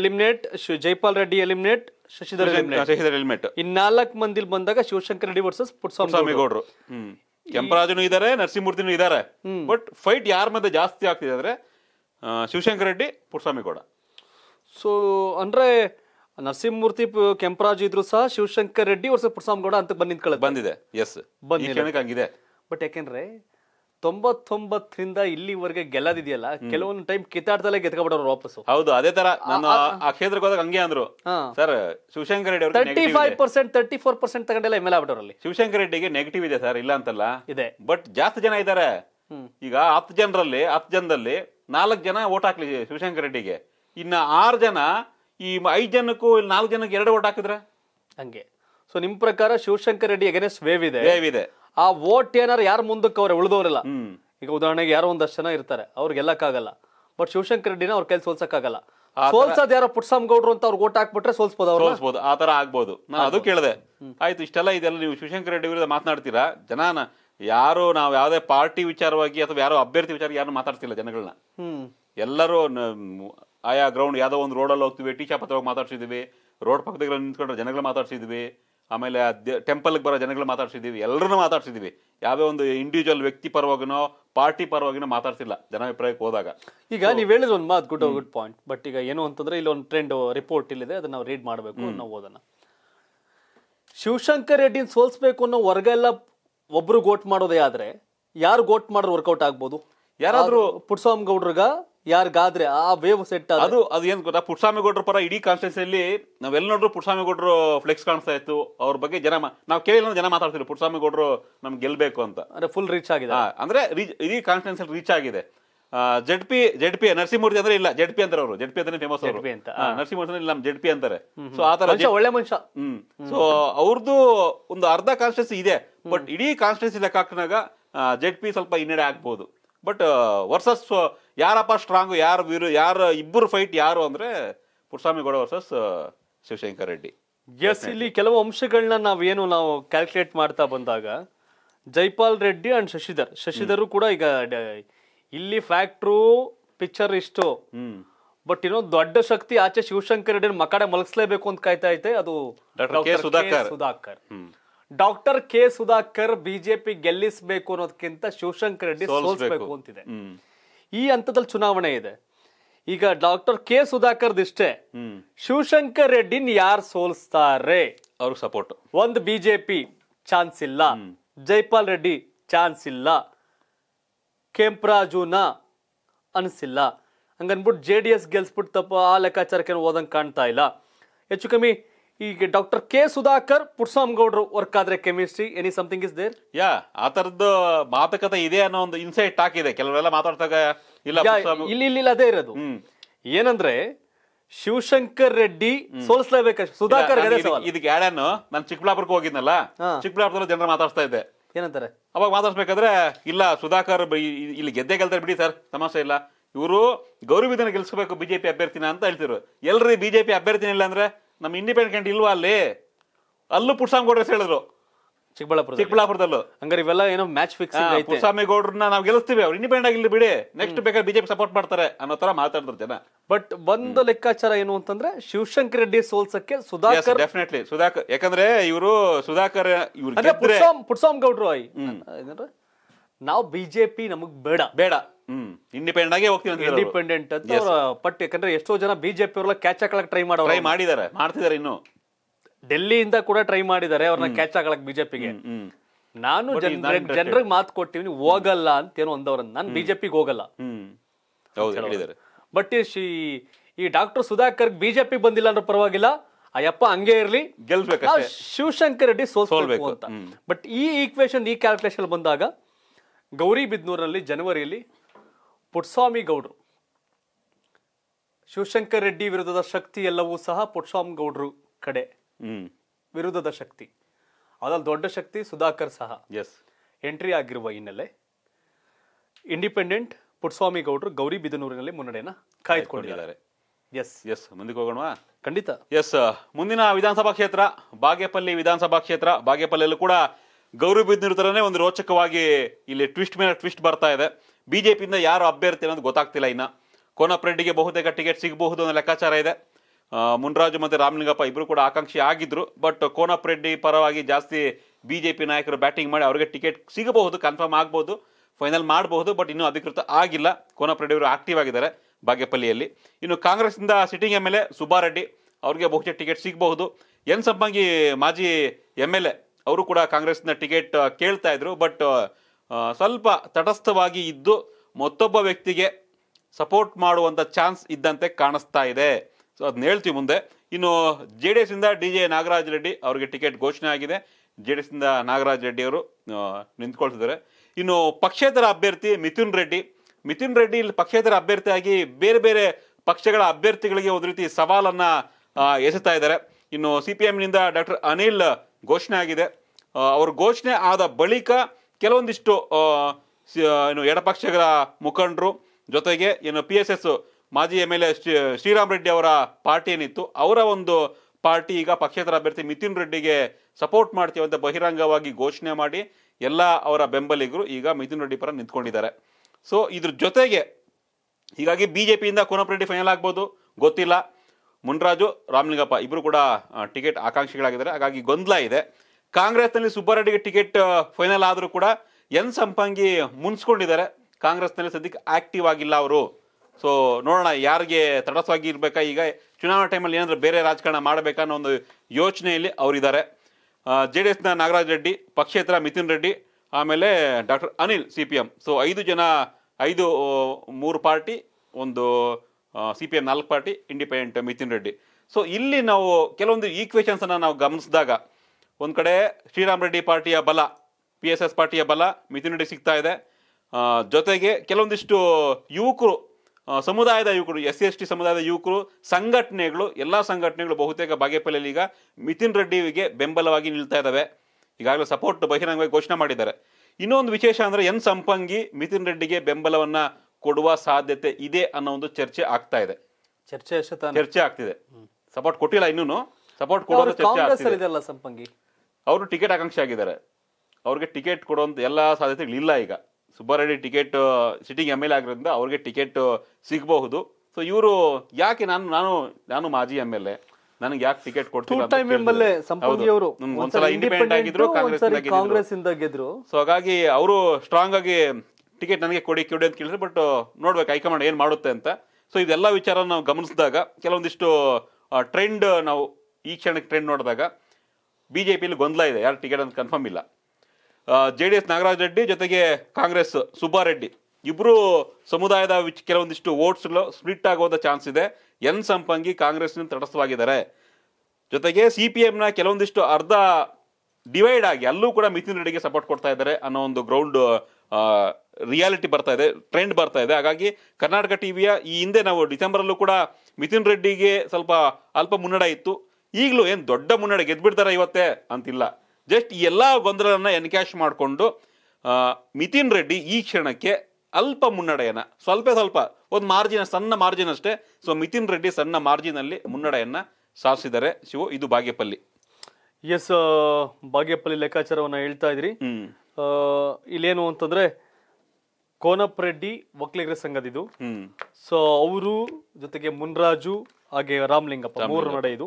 eliminate Jaipal Reddy eliminate Shashidhar Shashidhar eliminate ಇನ್ ನಾಲ್ಕು ಮಂದಿಲ್ ಬಂದಾಗ ಶಿವಶಂಕರ್ ರೆಡ್ಡಿ ವರ್ಸಸ್ ಪುಟ್ಸ್ವಾಮಿ ಗೌಡ್ರು ಕೆಂಪರಾಜನು ಇದ್ದಾರೆ ನರಸಿಂಹಮೂರ್ತಿನು ಇದ್ದಾರೆ ಬಟ್ ಫೈಟ್ ಯಾರ ಮಧ್ಯೆ ಜಾಸ್ತಿ ಆಗ್ತಿದೆ ಅಂದ್ರೆ ಶಿವಶಂಕರ್ ರೆಡ್ಡಿ ಪುಟ್ಸ್ವಾಮಿ ಗೌಡ ಸೊ ಅಂದ್ರೆ ನರಸಿಂಹಮೂರ್ತಿ ಕೆಂಪರಾಜು ಇದ್ರು ಸಹ ಶಿವಶಂಕರ್ ರೆಡ್ಡಿ ವರ್ಷ ಗೌಡ ಅಂತ ಬಂದ್ ನಿಂತ್ಕೊಳ್ಳ ಬಂದಿದೆ ಎಸ್ ಬಂದಿದೆ ಬಟ್ ಯಾಕೆಂದ್ರೆ ತೊಂಬತ್ತೊಂಬತ್ತರಿಂದ ಇಲ್ಲಿವರೆಗೆ ಗೆಲ್ಲದಿದೆಯಲ್ಲ ಕೆಲವೊಂದು ಟೈಮ್ ಕಿತ್ತಾಡ್ದಲ್ಲೇ ಗೆದ್ಕೊಂಡ್ಬಿಡೋರು ವಾಪಸ್ ಹೌದು ಅದೇ ತರ ನಾನು ಆ ಕ್ಷೇತ್ರಕ್ಕೆ ಹೋದಾಗ ಹಂಗೆ ಅಂದ್ರು sir Shivashankar Reddy thirty five percent thirty four percent ತಗೊಂಡೆಲ್ಲ ಎಮ್ ಎಲ್ ಶಿವಶಂಕರ್ ರೆಡ್ಡಿಗೆ ನೆಗೆಟಿವ್ ಇದೆ ಸರ್ ಇಲ್ಲ ಅಂತಲ್ಲ ಇದೆ ಬಟ್ ಜಾಸ್ತಿ ಜನ ಇದ್ದಾರೆ ಈಗ ಹತ್ತು ಜನರಲ್ಲಿ ಹತ್ತು ಜನದಲ್ಲಿ ನಾಲ್ಕು ಜನ ಓಟ್ ಹಾಕ್ಲಿ ಶಿವಶಂಕರ್ ರೆಡ್ಡಿಗೆ ಇನ್ನ ಆರು ಜನ ಈ ಐದು ಜನಕ್ಕೂ ಇಲ್ಲಿ ನಾಲ್ಕು ಜನಕ್ಕೆ ಎರಡು ಓಟ್ ಹಾಕಿದ್ರೆ ಹಂಗೆ ಸೊ ನಿಮ್ ಪ್ರಕಾರ ಶಿವಶಂಕರ್ ರೆಡ್ಡಿ ಅಗೇನೆಸ್ಟ್ ವೇವ್ ಇದೆ ಇದೆ ಆ ಓಟ್ ಏನಾರ ಯಾರು ಮುಂದಕ್ಕೆ ಅವ್ರೆ ಉಳಿದವರೆಲ್ಲ ಈಗ ಉದಾಹರಣೆಗೆ ಯಾರೋ ಒಂದಷ್ಟು ಜನ ಇರ್ತಾರೆ ಅವ್ರಿಗೆ ಆಗಲ್ಲ ಬಟ್ ಶಿವಶಂಕರ್ ರೆಡ್ಡಿನ ಅವ್ರ ಕೈಲಿ ಸೋಲ್ಸಕ್ಕಾಗಲ್ಲ ಸೋಲ್ಸದ್ ಯಾರೋ ಪುಟ್ಸಾಮ್ ಗೌಡ್ರು ಅಂತ ಅವ್ರಿಗೆ ಓಟ್ ಹಾಕ್ಬಿಟ್ರೆ ಸೋಲ್ಸ್ಬೋದು ಸೋಲ್ಸ್ಬೋದು ಆ ತರ ಆಗ್ಬೋದು ನಾನು ಅದು ಕೇಳಿದೆ ಆಯ್ತು ಇಷ್ಟೆಲ್ಲ ಇದೆಲ್ಲ ನೀವು ಶಿವಶಂಕರ್ ರೆಡ್ಡಿ ವಿರುದ್ಧ ಮಾತನಾಡ್ತೀರಾ ಜನಾನ ಯಾರು ನಾವು ಯಾವುದೇ ಪಾರ್ಟಿ ವಿಚಾರವಾಗಿ ಅಥವಾ ಯಾರೋ ಅಭ್ಯರ್ಥಿ ವಿಚಾರ ಯಾರು ಮಾತಾಡ್ತಿಲ್ಲ ಜನಗಳನ್ನ ಎಲ್ಲರೂ ಆಯಾ ಗ್ರೌಂಡ್ ಯಾವುದೋ ಒಂದು ರೋಡಲ್ಲಿ ಹೋಗ್ತೀವಿ ಟೀಚಾ ಹೋಗಿ ಮಾತಾಡ್ಸಿದ್ವಿ ರೋಡ್ ಪಕ್ಕದಲ್ಲಿ ನಿಂತ್ಕೊಂಡ್ರೆ ಜನಗಳು ಮಾತಾಡ್ಸಿದ್ವಿ ಆಮೇಲೆ ಟೆಂಪಲ್ಗೆ ಬರೋ ಜನಗಳು ಮಾತಾಡ್ಸಿದ್ದೀವಿ ಎಲ್ಲರನ್ನೂ ಮಾತಾಡ್ಸಿದ್ದೀವಿ ಯಾವ್ಯಾವ ಒಂದು ಇಂಡಿವಿಜುವಲ್ ವ್ಯಕ್ತಿ ಪರವಾಗಿನೋ ಪಾರ್ಟಿ ಪರವಾಗಿನೋ ಮಾತಾಡ್ಸಿಲ್ಲ ಜನಾಭಿಪ್ರಾಯಕ್ಕೆ ಹೋದಾಗ ಈಗ ನೀವು ಹೇಳಿದ ಒಂದು ಮಾತು ಗುಡ್ ಗುಡ್ ಪಾಯಿಂಟ್ ಬಟ್ ಈಗ ಏನು ಅಂತಂದ್ರೆ ಒಂದು ಟ್ರೆಂಡ್ ರಿಪೋರ್ಟ್ ಇಲ್ಲಿದೆ ಅದನ್ನ ನಾವು ರೀಡ್ ಮಾಡಬೇಕು ನಾವು ಓದೋಣ ಶಿವಶಂಕರ್ ರೆಡ್ಡಿನ ಸೋಲ್ಸ್ಬೇಕು ಅನ್ನೋ ವರ್ಗ ಎಲ್ಲ ಒಬ್ರು ಗೋಟ್ ಮಾಡೋದೇ ಆದ್ರೆ ಯಾರು ಗೋಟ್ ಮಾಡಿದ್ರೆ ವರ್ಕೌಟ್ ಆಗ್ಬೋದು ಯಾರಾದ್ರೂ ಪುಟ್ಸ್ವಾಮಿ ಗೌಡ್ರಿಗ ಯಾರಿಗಾದ್ರೆ ಆ ವೇವ್ ಸೆಟ್ ಅದು ಅದು ಏನ್ ಗೊತ್ತಾ ಪುಟ್ಸಾಮಿಗೌಡ್ರ ಪರ ಇಡೀ ಅಲ್ಲಿ ನಾವೆಲ್ಲ ನೋಡ್ರು ಗೌಡ್ರು ಫ್ಲೆಕ್ಸ್ ಕಾಣಿಸ್ತಾ ಇತ್ತು ಅವ್ರ ಬಗ್ಗೆ ಜನ ನಾವು ಕೇಳಿಲ್ಲ ಜನ ಮಾತಾಡ್ತಿದ್ರು ಗೌಡ್ರು ನಮ್ಗೆ ಗೆಲ್ಬೇಕು ಅಂತ ಅಂದ್ರೆ ಫುಲ್ ರೀಚ್ ಆಗಿದೆ ಅಂದ್ರೆ ಇಡೀ ಅಲ್ಲಿ ರೀಚ್ ಆಗಿದೆ Z P Z P Narasimhamurthy ಅಂದ್ರೆ ಇಲ್ಲ ಜೆಡ್ ಪಿ ಅಂತಾರೆ ಅವರು ಜೆಡ್ ಪಿ ಅಂದ್ರೆ ಫೇಮಸ್ ಅವರು ನರಸಿಂಹಮೂರ್ತಿ ಇಲ್ಲ ನಮ್ ಜೆಡ್ ಪಿ ಅಂತಾರೆ ಸೊ ಆತರ ಒಳ್ಳೆ ಮನುಷ್ಯ ಹ್ಮ್ ಸೊ ಅವ್ರದ್ದು ಒಂದು ಅರ್ಧ ಕಾನ್ಸ್ಟಿಟ್ಯೂನ್ಸಿ ಇದೆ ಬಟ್ ಇಡೀ ಕಾನ್ಸ್ಟೆನ್ಸಿ ಲೆಕ್ಕ ಹಾಕಿದಾಗ ಜೆಡ್ ಪಿ ಸ್ವಲ್ಪ ಹಿನ್ನಡೆ ಆಗ್ಬಹುದು ಬಟ್ ವರ್ಸಸ್ ಯಾರಪ್ಪ ಸ್ಟ್ರಾಂಗು ಯಾರು ವೀರು ಯಾರು ಇಬ್ಬರು ಫೈಟ್ ಯಾರು ಅಂದರೆ ಪುರುಸ್ವಾಮಿ ಗೌಡ ವರ್ಸಸ್ ಶಿವಶಂಕರ್ ರೆಡ್ಡಿ ಎಸ್ ಇಲ್ಲಿ ಕೆಲವು ಅಂಶಗಳನ್ನ ನಾವೇನು ನಾವು ಕ್ಯಾಲ್ಕುಲೇಟ್ ಮಾಡ್ತಾ ಬಂದಾಗ ಜೈಪಾಲ್ ರೆಡ್ಡಿ ಅಂಡ್ ಶಶಿಧರ್ ಶಶಿಧರ್ ಕೂಡ ಈಗ ಇಲ್ಲಿ ಫ್ಯಾಕ್ಟ್ರು ಪಿಕ್ಚರ್ ಇಷ್ಟು ಬಟ್ ಇನ್ನೊಂದು ದೊಡ್ಡ ಶಕ್ತಿ ಆಚೆ ಶಿವಶಂಕರ್ ರೆಡ್ಡಿ ಮಕಡೆ ಮಲಗಿಸ್ಲೇಬೇಕು ಅಂತ ಕಾಯ್ತಾ ಐತೆ ಅದು Sudhakar Sudhakar doctor K Sudhakar BJP ಗೆಲ್ಲಿಸಬೇಕು ಅನ್ನೋದಕ್ಕಿಂತ ಶಿವಶಂಕರ್ ರೆಡ್ಡಿ ಸೋಲಿಸಬೇಕು ಅಂತಿದೆ ಈ ಹಂತದಲ್ಲಿ ಚುನಾವಣೆ ಇದೆ ಈಗ ಡಾಕ್ಟರ್ ಕೆ ಸುಧಾಕರ್ ಇಷ್ಟೇ ಶಿವಶಂಕರ್ ರೆಡ್ಡಿನ್ ಯಾರು ಸೋಲಿಸ್ತಾರೆ ಅವ್ರಿಗೆ ಸಪೋರ್ಟ್ ಒಂದು ಬಿಜೆಪಿ ಚಾನ್ಸ್ ಇಲ್ಲ ಜೈಪಾಲ್ ರೆಡ್ಡಿ ಚಾನ್ಸ್ ಇಲ್ಲ ಕೆಂಪ್ರಾಜುನ ಅನಿಸಿಲ್ಲ ಹಂಗನ್ಬಿಟ್ಟು ಜೆ ಡಿ ಎಸ್ ಗೆಲ್ಸ್ಬಿಟ್ಟು ತಪ್ಪ ಆ ಲೆಕ್ಕಾಚಾರಕ್ಕೆ ಹೋದಂಗೆ ಕಾಣ್ತಾ ಇಲ್ಲ ಹೆಚ್ಚು ಕಮ್ಮಿ ಈಗ ಡಾಕ್ಟರ್ ಕೆ ಸುಧಾಕರ್ ಗೌಡ್ರು ವರ್ಕ್ ಆದ್ರೆ chemistry any something is there ಯಾ ಆ ತರದ್ದು ಮಾತುಕತೆ ಇದೆ ಅನ್ನೋ ಒಂದು ಇನ್ಸೈಟ್ ಹಾಕಿದೆ ಕೆಲವರೆಲ್ಲ ಮಾತಾಡ್ತಾಗ ಇಲ್ಲ ಇಲ್ಲಿ ಇಲ್ಲಿ ಅದೇ ಇರೋದು ಏನಂದ್ರೆ ಶಿವಶಂಕರ್ ರೆಡ್ಡಿ ಸೋಲಿಸ್ಲೇಬೇಕ ಸುಧಾಕರ್ ಇದಕ್ಕೆ ಯಾಡ್ಯಾನು ನಾನು ಚಿಕ್ಕಬಳ್ಳಾಪುರಕ್ಕೆ ಹೋಗಿದ್ನಲ್ಲ ಹಾ. ಚಿಕ್ಕಬಳ್ಳಾಪುರದಲ್ಲಿ ಜನರು ಮಾತಾಡ್ತಾ ಇದ್ದೆ ಏನಂತಾರೆ ಅವಾಗ ಮಾತಾಡ್ಸ್ಬೇಕಾದ್ರೆ ಇಲ್ಲ ಸುಧಾಕರ್ ಇಲ್ಲಿ ಗೆದ್ದೆ ಗೆಲ್ತಾರೆ ಬಿಡಿ ಸರ್ ಸಮಸ್ಯೆ ಇಲ್ಲ ಇವರು ಗೌರವಿದನ ಗೆಲ್ಸ್ಬೇಕು ಬಿಜೆಪಿ ಅಭ್ಯರ್ಥಿನ ಅಂತ ಹೇಳ್ತಿರು ಎಲ್ರಿ ಬಿಜೆಪಿ ಅಭ್ಯರ್ಥಿನ ಇಲ್ಲ ಅಂದ್ರೆ ನಮ್ಮ ಇಂಡಿಪೆಂಡೆಂಟ್ ಇಲ್ವಾ ಅಲ್ಲಿ ಅಲ್ಲೂ ಪುಟ್ಸಾಮಿ ಗೌಡ್ರ ಹೇಳಿದ್ರು ಚಿಕ್ಕಬಳ್ಳಾಪುರ ಚಿಕ್ಕಬಳ್ಳಾಪುರದಲ್ಲೂ ಹಂಗಾರೆ ಇವೆಲ್ಲ ಏನೋ ಮ್ಯಾಚ್ ಫಿಕ್ಸ್ ಪುಟ್ಸಾಮಿ ಗೌಡ್ರನ್ನ ನಾವು ಗೆಲ್ಲಿಸ್ತೀವಿ ಅವ್ರು ಇಂಡಿಪೆಂಡೆಂಟ್ ಆಗಿಲ್ಲ ಬಿಡಿ ನೆಕ್ಸ್ಟ್ ಬೇಕಾದ್ರೆ ಬಿಜೆಪಿ ಸಪೋರ್ಟ್ ಮಾಡ್ತಾರೆ ಅನ್ನೋ ತರ ಮಾತಾಡಿದ್ರು ಜನ ಬಟ್ ಒಂದು ಲೆಕ್ಕಾಚಾರ ಏನು ಅಂತಂದ್ರೆ ಶಿವಶಂಕರ್ ರೆಡ್ಡಿ ಸೋಲ್ಸಕ್ಕೆ ಸುಧಾಕರ್ ಡೆಫಿನೆಟ್ಲಿ ಸುಧಾಕರ್ ಯಾಕಂದ್ರೆ ಇವರು ಸುಧಾಕರ್ ಇವ್ರು ಪುಟ್ಸಾಮ್ ಪುಟ್ಸಾಮ್ ಗೌಡ್ರು ಆಯ್ ನಾವು ಬಿಜೆಪಿ ನಮಗ್ ಬೇಡ ಬೇಡ ಹ್ಮ್ ಇಂಡಿಪೆಂಡೆಂಟ್ ಆಗಿ ಹೋಗ್ತೀವಿ ಅಂತ ಇಂಡಿಪೆಂಡೆಂಟ್ ಅಂತ ಅವ್ರ ಪಟ್ ಯಾಕಂದ್ರೆ ಎಷ್ಟೋ ಜನ ಬಿಜೆಪಿ ಅವ್ರಲ್ಲ ಕ್ಯಾಚ್ ಹಾಕಲಕ್ ಟ್ರೈ ಮಾಡೋರು ಟ್ರೈ ಮಾಡಿದ್ದಾರೆ ಮಾಡ್ತಿದ್ದಾರೆ ಇನ್ನು ಡೆಲ್ಲಿಯಿಂದ ಕೂಡ ಟ್ರೈ ಮಾಡಿದ್ದಾರೆ ಅವ್ರನ್ನ ಕ್ಯಾಚ್ ಹಾಕಲಕ್ ಬಿಜೆಪಿಗೆ ನಾನು ಜನರಿಗೆ ಮಾತು ಕೊಟ್ಟಿವಿ ನೀವು ಹೋಗಲ್ಲ ಅಂತ ಏನೋ ಒಂದವ್ರನ್ನ ನಾನು ಬಿಜೆಪಿಗೆ ಹೋಗಲ್ಲ ಹೌದು ಬಟ್ ಈ ಈ ಡಾಕ್ಟರ್ ಸುಧಾಕರ್ ಬಿಜೆಪಿ ಬಂದಿಲ್ಲ ಅಂದ್ರೆ ಪರವಾಗಿಲ್ಲ ಅಯ್ಯಪ್ಪ ಹಂಗೆ ಇರ್ಲಿ ಗೆಲ್ಬೇಕು ಶಿವಶಂಕರ್ ರೆಡ್ಡಿ ಸೋಲ್ಬೇಕು ಸೋಲ್ಬೇಕು, ಅಂತ ಬಟ್ ಈ ಈಕ್ವೇಶನ್ ಈ ಕ್ಯಾಲ್ಕುಲೇಷನ್ ಬಂದಾಗ ಗೌರಿ ಬಿದ್ನೂರಲ್ಲಿ ಜನವರಿಯಲ್ಲಿ ಪುಟ್ಸ್ವಾಮಿ ಗೌಡ್ರು ಶಿವಶಂಕರ್ ರೆಡ್ಡಿ ವಿರುದ್ಧದ ಶಕ್ತಿ ಎಲ್ಲವೂ ಸಹ ಪುಟ್ಸ್ವಾಮಿ ಗೌಡ್ರು ಕಡೆ ವಿರುದ್ಧದ ಶಕ್ತಿ ಅದ್ರಲ್ಲಿ ದೊಡ್ಡ ಶಕ್ತಿ ಸುಧಾಕರ್ ಸಹ ಎಸ್ ಎಂಟ್ರಿ ಆಗಿರುವ ಹಿನ್ನೆಲೆ ಇಂಡಿಪೆಂಡೆಂಟ್ ಪುಟ್ಸ್ವಾಮಿ ಗೌಡ್ರು ಬಿದನೂರಿನಲ್ಲಿ ಮುನ್ನಡೆಯನ್ನ ಕಾಯ್ದುಕೊಂಡಿದ್ದಾರೆ ಎಸ್ ಎಸ್ ಮುಂದಕ್ಕೆ ಹೋಗೋಣ ಖಂಡಿತ ಎಸ್ ಮುಂದಿನ ವಿಧಾನಸಭಾ ಕ್ಷೇತ್ರ ಬಾಗೇಪಲ್ಲಿ ವಿಧಾನಸಭಾ ಕ್ಷೇತ್ರ ಬಾಗೇಪಲ್ಲಿಯಲ್ಲೂ ಕೂಡ ಗೌರಿ ಒಂದು ರೋಚಕವಾಗಿ ಇಲ್ಲಿ ಟ್ವಿಸ್ಟ್ ಮೇಲೆ ಟ್ವಿಸ್ಟ್ ಬರ್ತಾ ಇದೆ ಪಿಯಿಂದ ಯಾರು ಅಭ್ಯರ್ಥಿ ಅನ್ನೋದು ಗೊತ್ತಾಗ್ತಿಲ್ಲ ಇನ್ನು ಕೋನಪ್ಪ ರೆಡ್ಡಿಗೆ ಬಹುತೇಕ ಟಿಕೆಟ್ ಸಿಗಬಹುದು ಅನ್ನೋ ಲೆಕ್ಕಾಚಾರ ಇದೆ ಮುನ್ರಾಜು ಮತ್ತು ರಾಮಲಿಂಗಪ್ಪ ಇಬ್ಬರು ಕೂಡ ಆಕಾಂಕ್ಷಿ ಆಗಿದ್ರು ಬಟ್ ಕೋನಪ್ಪ ರೆಡ್ಡಿ ಪರವಾಗಿ ಜಾಸ್ತಿ ಬಿ ಜೆ ಪಿ ನಾಯಕರು ಬ್ಯಾಟಿಂಗ್ ಮಾಡಿ ಅವರಿಗೆ ಟಿಕೆಟ್ ಸಿಗಬಹುದು ಕನ್ಫರ್ಮ್ ಆಗ್ಬೋದು ಫೈನಲ್ ಮಾಡಬಹುದು ಬಟ್ ಇನ್ನೂ ಅಧಿಕೃತ ಆಗಿಲ್ಲ ಕೋನಪ್ಪ ರೆಡ್ಡಿ ಅವರು ಆಕ್ಟಿವ್ ಆಗಿದ್ದಾರೆ ಬಾಗೇಪಲ್ಲಿಯಲ್ಲಿ ಇನ್ನು ಕಾಂಗ್ರೆಸ್ನಿಂದ sitting M L A Subbareddy ಅವರಿಗೆ ಬಹುಶಃ ಟಿಕೆಟ್ ಸಿಗಬಹುದು ಎನ್ ಸಂಪಂಗಿ ಮಾಜಿ ಎಮ್ ಎಲ್ ಎ ಅವರು ಕೂಡ ಕಾಂಗ್ರೆಸ್ನ ಟಿಕೆಟ್ ಕೇಳ್ತಾ ಇದ್ರು ಬಟ್ ಸ್ವಲ್ಪ ತಟಸ್ಥವಾಗಿ ಇದ್ದು ಮತ್ತೊಬ್ಬ ವ್ಯಕ್ತಿಗೆ ಸಪೋರ್ಟ್ ಮಾಡುವಂಥ ಚಾನ್ಸ್ ಇದ್ದಂತೆ ಕಾಣಿಸ್ತಾ ಇದೆ ಸೊ ಅದನ್ನ ಹೇಳ್ತೀವಿ ಮುಂದೆ ಇನ್ನು ಜೆ ಡಿ ಎಸ್ ಇಂದ ಡಿ ಜೆ ನಾಗರಾಜ್ ರೆಡ್ಡಿ ಅವರಿಗೆ ಟಿಕೆಟ್ ಘೋಷಣೆ ಆಗಿದೆ ಜೆ ಡಿ ಎಸ್ ಇಂದ ನಾಗರಾಜ್ ರೆಡ್ಡಿ ಅವರು ನಿಂತ್ಕೊಳ್ತಿದ್ದಾರೆ ಇನ್ನು ಪಕ್ಷೇತರ ಅಭ್ಯರ್ಥಿ ಮಿಥುನ್ ರೆಡ್ಡಿ ಮಿಥುನ್ ರೆಡ್ಡಿ ಇಲ್ಲಿ ಪಕ್ಷೇತರ ಅಭ್ಯರ್ಥಿಯಾಗಿ ಬೇರೆ ಬೇರೆ ಪಕ್ಷಗಳ ಅಭ್ಯರ್ಥಿಗಳಿಗೆ ಒಂದು ರೀತಿ ಸವಾಲನ್ನು ಎಸೆತಾ ಇದ್ದಾರೆ ಇನ್ನು ಸಿ ಪಿ ಎಂನಿಂದ ಡಾಕ್ಟರ್ ಅನಿಲ್ ಘೋಷಣೆ ಆಗಿದೆ ಅವರು ಘೋಷಣೆ ಆದ ಬಳಿಕ ಕೆಲವೊಂದಿಷ್ಟು ಏನು ಎಡಪಕ್ಷಗಳ ಮುಖಂಡರು ಜೊತೆಗೆ ಏನು ಪಿ ಎಸ್ ಎಸ್ ಮಾಜಿ M L A Shri Sriram Reddy ಅವರ ಪಾರ್ಟಿ ಏನಿತ್ತು ಅವರ ಒಂದು ಪಾರ್ಟಿ ಈಗ ಪಕ್ಷೇತರ ಅಭ್ಯರ್ಥಿ ಮಿಥುನ್ ರೆಡ್ಡಿಗೆ ಸಪೋರ್ಟ್ ಮಾಡ್ತೀವಿ ಅಂತ ಬಹಿರಂಗವಾಗಿ ಘೋಷಣೆ ಮಾಡಿ ಎಲ್ಲ ಅವರ ಬೆಂಬಲಿಗರು ಈಗ ಮಿಥುನ್ ರೆಡ್ಡಿ ಪರ ನಿಂತ್ಕೊಂಡಿದ್ದಾರೆ ಸೊ ಇದ್ರ ಜೊತೆಗೆ ಹೀಗಾಗಿ ಬಿ ಜೆ ಪಿಯಿಂದ ಕೋನಪ್ಪ ರೆಡ್ಡಿ ಫೈನಲ್ ಆಗ್ಬೋದು ಗೊತ್ತಿಲ್ಲ ಮುನ್ರಾಜು ರಾಮಲಿಂಗಪ್ಪ ಇಬ್ಬರು ಕೂಡ ಟಿಕೆಟ್ ಆಕಾಂಕ್ಷಿಗಳಾಗಿದ್ದಾರೆ ಹಾಗಾಗಿ ಗೊಂದಲ ಇದೆ ಕಾಂಗ್ರೆಸ್ನಲ್ಲಿ ಸುಬ್ಬಾರೆಡ್ಡಿಗೆ ಟಿಕೆಟ್ ಫೈನಲ್ ಆದರೂ ಕೂಡ ಎನ್ ಸಂಪಂಗಿ ಮುನ್ಸ್ಕೊಂಡಿದ್ದಾರೆ ಕಾಂಗ್ರೆಸ್ನಲ್ಲಿ ಸದ್ಯಕ್ಕೆ ಆಕ್ಟಿವ್ ಆಗಿಲ್ಲ ಅವರು ಸೊ ನೋಡೋಣ ಯಾರಿಗೆ ತಡಸವಾಗಿ ಇರಬೇಕಾ ಈಗ ಚುನಾವಣಾ ಟೈಮಲ್ಲಿ ಏನಾದರೂ ಬೇರೆ ರಾಜಕಾರಣ ಮಾಡಬೇಕಾ ಅನ್ನೋ ಒಂದು ಯೋಚನೆಯಲ್ಲಿ ಅವರಿದ್ದಾರೆ ಜೆ ಡಿ ಎಸ್ನ ನಾಗರಾಜ್ ರೆಡ್ಡಿ ಪಕ್ಷೇತರ ಮಿಥುನ್ ರೆಡ್ಡಿ ಆಮೇಲೆ doctor Anil C P M so ಐದು ಜನ ಐದು ಮೂರು ಪಾರ್ಟಿ ಒಂದು ಸಿ ಪಿ ಎಮ್ ನಾಲ್ಕು party independent Mithun Reddy so ಇಲ್ಲಿ ನಾವು ಕೆಲವೊಂದು ಈಕ್ವೇಷನ್ಸನ್ನು ನಾವು ಗಮನಿಸಿದಾಗ ಒಂದು ಕಡೆ ಶ್ರೀರಾಮ್ ರೆಡ್ಡಿ ಪಾರ್ಟಿಯ ಬಲ ಪಿ ಎಸ್ ಎಸ್ ಪಾರ್ಟಿಯ ಬಲ ಮಿಥುನ್ ರೆಡ್ಡಿ ಸಿಗ್ತಾ ಇದೆ ಜೊತೆಗೆ ಕೆಲವೊಂದಿಷ್ಟು ಯುವಕರು ಸಮುದಾಯದ ಯುವಕರು ಎಸ್ ಸಿ ಎಸ್ ಟಿ ಸಮುದಾಯದ ಯುವಕರು ಸಂಘಟನೆಗಳು ಎಲ್ಲ ಸಂಘಟನೆಗಳು ಬಹುತೇಕ ಬಾಗೇಪಲ್ಲಿಯಲ್ಲಿ ಈಗ ಮಿಥುನ್ ರೆಡ್ಡಿಗೆ ಬೆಂಬಲವಾಗಿ ನಿಲ್ತಾ ಇದ್ದಾವೆ ಈಗಾಗಲೇ ಸಪೋರ್ಟ್ ಬಹಿರಂಗವಾಗಿ ಘೋಷಣೆ ಮಾಡಿದ್ದಾರೆ ಇನ್ನೊಂದು ವಿಶೇಷ ಅಂದರೆ ಎನ್ ಸಂಪಂಗಿ ಮಿಥುನ್ ರೆಡ್ಡಿಗೆ ಬೆಂಬಲವನ್ನು ಕೊಡುವ ಸಾಧ್ಯತೆ ಇದೆ ಅನ್ನೋ ಒಂದು ಚರ್ಚೆ ಆಗ್ತಾ ಇದೆ ಚರ್ಚೆ ಚರ್ಚೆ ಆಗ್ತಿದೆ ಸಪೋರ್ಟ್ ಕೊಟ್ಟಿಲ್ಲ ಇನ್ನೂ ಸಪೋರ್ಟ್ ಕೊಡೋದು ಚರ್ಚೆ ಸಂಪಂಗಿ ಅವರು ಟಿಕೆಟ್ ಆಕಾಂಕ್ಷೆ ಆಗಿದ್ದಾರೆ ಅವ್ರಿಗೆ ಟಿಕೆಟ್ ಕೊಡುವಂಥ ಎಲ್ಲ ಸಾಧ್ಯತೆಗಳಿಲ್ಲ ಈಗ Subbareddy ticket sitting M L A ಆಗಿರೋದ್ರಿಂದ ಅವ್ರಿಗೆ ಟಿಕೆಟ್ ಸಿಗಬಹುದು ಸೊ ಇವರು ಯಾಕೆ ನಾನು ನಾನು ನಾನು ಮಾಜಿ ಎಮ್ ಎಲ್ ಎ ನನಗೆ ಯಾಕೆ ಟಿಕೆಟ್ ಕೊಡ್ತಿಲ್ಲ ಕಾಂಗ್ರೆಸ್ ಇಂದ ಸೊ ಹಾಗಾಗಿ ಅವರು ಸ್ಟ್ರಾಂಗ್ ಆಗಿ ಟಿಕೆಟ್ ನನಗೆ ಕೊಡಿ ಕೊಡಿ ಅಂತ ಕೇಳಿದ್ರೆ ಬಟ್ ನೋಡ್ಬೇಕು ಹೈಕಮಾಂಡ್ ಏನ್ ಮಾಡುತ್ತೆ ಅಂತ ಸೊ ಇದೆಲ್ಲ ವಿಚಾರ ನಾವು ಗಮನಿಸಿದಾಗ ಕೆಲವೊಂದಿಷ್ಟು ಟ್ರೆಂಡ್ ನಾವು ಈ ಕ್ಷಣಕ್ಕೆ ಟ್ರೆಂಡ್ ನೋಡಿದಾಗ ಬಿ ಜೆ ಪಿಲಿ ಗೊಂದಲ ಇದೆ ಯಾರು ಟಿಕೆಟ್ ಅಂತ ಕನ್ಫರ್ಮ್ ಇಲ್ಲ J D S Nagaraj Reddy ಜೊತೆಗೆ ಕಾಂಗ್ರೆಸ್ ಸುಬ್ಬಾರೆಡ್ಡಿ ಇಬ್ಬರು ಸಮುದಾಯದ ಕೆಲವೊಂದಿಷ್ಟು ಓಟ್ಸ್ಗಳು ಸ್ಪ್ಲಿಟ್ ಆಗೋದ ಚಾನ್ಸ್ ಇದೆ ಎನ್ ಸಂಪಂಗಿ ಕಾಂಗ್ರೆಸ್ನ ತಟಸ್ಥವಾಗಿದ್ದಾರೆ ಜೊತೆಗೆ ಸಿ ಪಿ ಎಮ್ನ ಕೆಲವೊಂದಿಷ್ಟು ಅರ್ಧ ಡಿವೈಡ್ ಆಗಿ ಅಲ್ಲೂ ಕೂಡ ಮಿಥಿನ್ ರೆಡ್ಡಿಗೆ ಸಪೋರ್ಟ್ ಕೊಡ್ತಾ ಇದ್ದಾರೆ ಅನ್ನೋ ಒಂದು ಗ್ರೌಂಡ್ ರಿಯಾಲಿಟಿ ಬರ್ತಾ ಇದೆ ಟ್ರೆಂಡ್ ಬರ್ತಾ ಇದೆ ಹಾಗಾಗಿ ಕರ್ನಾಟಕ ಟಿವಿಯ ಈ ಹಿಂದೆ ನಾವು ಡಿಸೆಂಬರಲ್ಲೂ ಕೂಡ ಮಿಥಿನ್ ರೆಡ್ಡಿಗೆ ಸ್ವಲ್ಪ ಅಲ್ಪ ಮುನ್ನಡೆ ಇತ್ತು ಈಗಲೂ ಏನು ದೊಡ್ಡ ಮುನ್ನಡೆ ಗೆದ್ಬಿಡ್ತಾರ ಇವತ್ತೇ ಅಂತಿಲ್ಲ ಜಸ್ಟ್ ಈ ಎಲ್ಲ ಗೊಂದಲನ್ನ ಎನ್ಕ್ಯಾಶ್ ಮಾಡಿಕೊಂಡು ಮಿತಿನ್ ರೆಡ್ಡಿ ಈ ಕ್ಷಣಕ್ಕೆ ಅಲ್ಪ ಮುನ್ನಡೆಯನ್ನ ಸ್ವಲ್ಪ ಸ್ವಲ್ಪ ಒಂದು ಮಾರ್ಜಿನ್ ಸಣ್ಣ ಮಾರ್ಜಿನ್ ಅಷ್ಟೇ ಸೊ ಮಿತಿನ್ ರೆಡ್ಡಿ ಸಣ್ಣ ಮಾರ್ಜಿನಲ್ಲಿ ಮುನ್ನಡೆಯನ್ನ ಸಾಧಿಸಿದ್ದಾರೆ ಶಿವ ಇದು ಬಾಗೇಪಲ್ಲಿ ಎಸ್ ಬಾಗೇಪಲ್ಲಿ ಲೆಕ್ಕಾಚಾರವನ್ನು ಹೇಳ್ತಾ ಇದ್ರಿ ಇಲ್ಲೇನು ಅಂತಂದ್ರೆ ಕೋನಪ್ಪ ರೆಡ್ಡಿ ಒಕ್ಕಲಿಗರ ಸಂಘದಿದು ಸೊ ಅವರು ಜೊತೆಗೆ ಮುನ್ರಾಜು ಹಾಗೆ ರಾಮಲಿಂಗಪ್ಪ ಮೂರು ನಡೆ ಇದು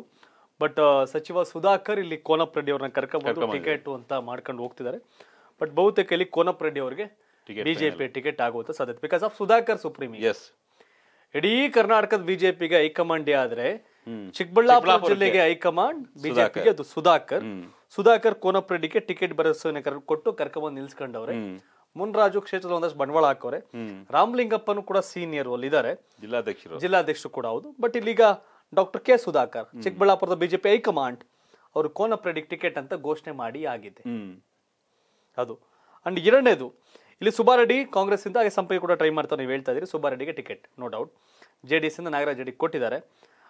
ಬಟ್ uh, ಸಚಿವ ಸುಧಾಕರ್ ಇಲ್ಲಿ ಕೋನಪ್ಪ ರೆಡ್ಡಿ ಅವ್ರನ್ನ ಕರ್ಕೊಂಡು ಟಿಕೆಟ್ ಅಂತ ಮಾಡ್ಕೊಂಡು ಹೋಗ್ತಿದ್ದಾರೆ ಬಟ್ ಬಹುತೇಕ ಇಲ್ಲಿ ಕೋನಪ್ಪ ರೆಡ್ಡಿ ಅವರಿಗೆ ಬಿಜೆಪಿ ಟಿಕೆಟ್ ಆಗುವಂತ ಸಾಧ್ಯತೆ ಬಿಕಾಸ್ ಆಫ್ ಸುಧಾಕರ್ ಸುಪ್ರೀಂ ಎಸ್ ಇಡೀ ಕರ್ನಾಟಕದ ಬಿಜೆಪಿಗೆ ಹೈಕಮಾಂಡ್ ಆದ್ರೆ ಚಿಕ್ಕಬಳ್ಳಾಪುರ ಜಿಲ್ಲೆಗೆ ಹೈಕಮಾಂಡ್ ಬಿಜೆಪಿಗೆ ಅದು ಸುಧಾಕರ್ ಸುಧಾಕರ್ ಕೋನಪ್ಪ ರೆಡ್ಡಿಗೆ ಟಿಕೆಟ್ ಬರೆಸೋನೆ ಕೊಟ್ಟು ಕರ್ಕೊಂಡ್ಬಂದು ನಿಲ್ಸ್ಕೊಂಡವ್ರೆ ಮುನ್ರಾಜು ಕ್ಷೇತ್ರದ ಒಂದಷ್ಟು ಬಂಡವಾಳ ಹಾಕೋರೆ ರಾಮಲಿಂಗಪ್ಪನು ಕೂಡ ಸೀನಿಯರ್ ಅಲ್ಲಿ ಇದ್ದಾರೆ ಜಿಲ್ಲಾಧ್ಯಕ್ಷರು ಜಿಲ್ಲಾಧ್ಯಕ್ಷರು ಕೂಡ ಹೌದು ಬಟ್ ಇಲ್ಲಿಗ ಡಾಕ್ಟರ್ ಕೆ ಸುಧಾಕರ್ ಚಿಕ್ಕಬಳ್ಳಾಪುರದ ಬಿಜೆಪಿ ಹೈಕಮಾಂಡ್ ಅವರು ಕೋನಪ್ರೆಡಿಕ್ ಟಿಕೆಟ್ ಅಂತ ಘೋಷಣೆ ಮಾಡಿ ಆಗಿದೆ ಅದು ಅಂಡ್ ಎರಡನೇದು ಇಲ್ಲಿ ಸುಬ್ಬಾರೆಡ್ಡಿ ಕಾಂಗ್ರೆಸ್ಸಿಂದ ಹಾಗೆ ಸಂಪಿಗೆ ಕೂಡ ಟ್ರೈ ಮಾಡ್ತಾರೆ ನೀವು ಹೇಳ್ತಾ ಇದ್ದೀರಿ ಸುಬ್ಬಾರೆಡ್ಡಿಗೆ ticket no doubt J D S ಇಂದ ನಾಗರಾಜ್ ರೆಡ್ಡಿ ಕೊಟ್ಟಿದ್ದಾರೆ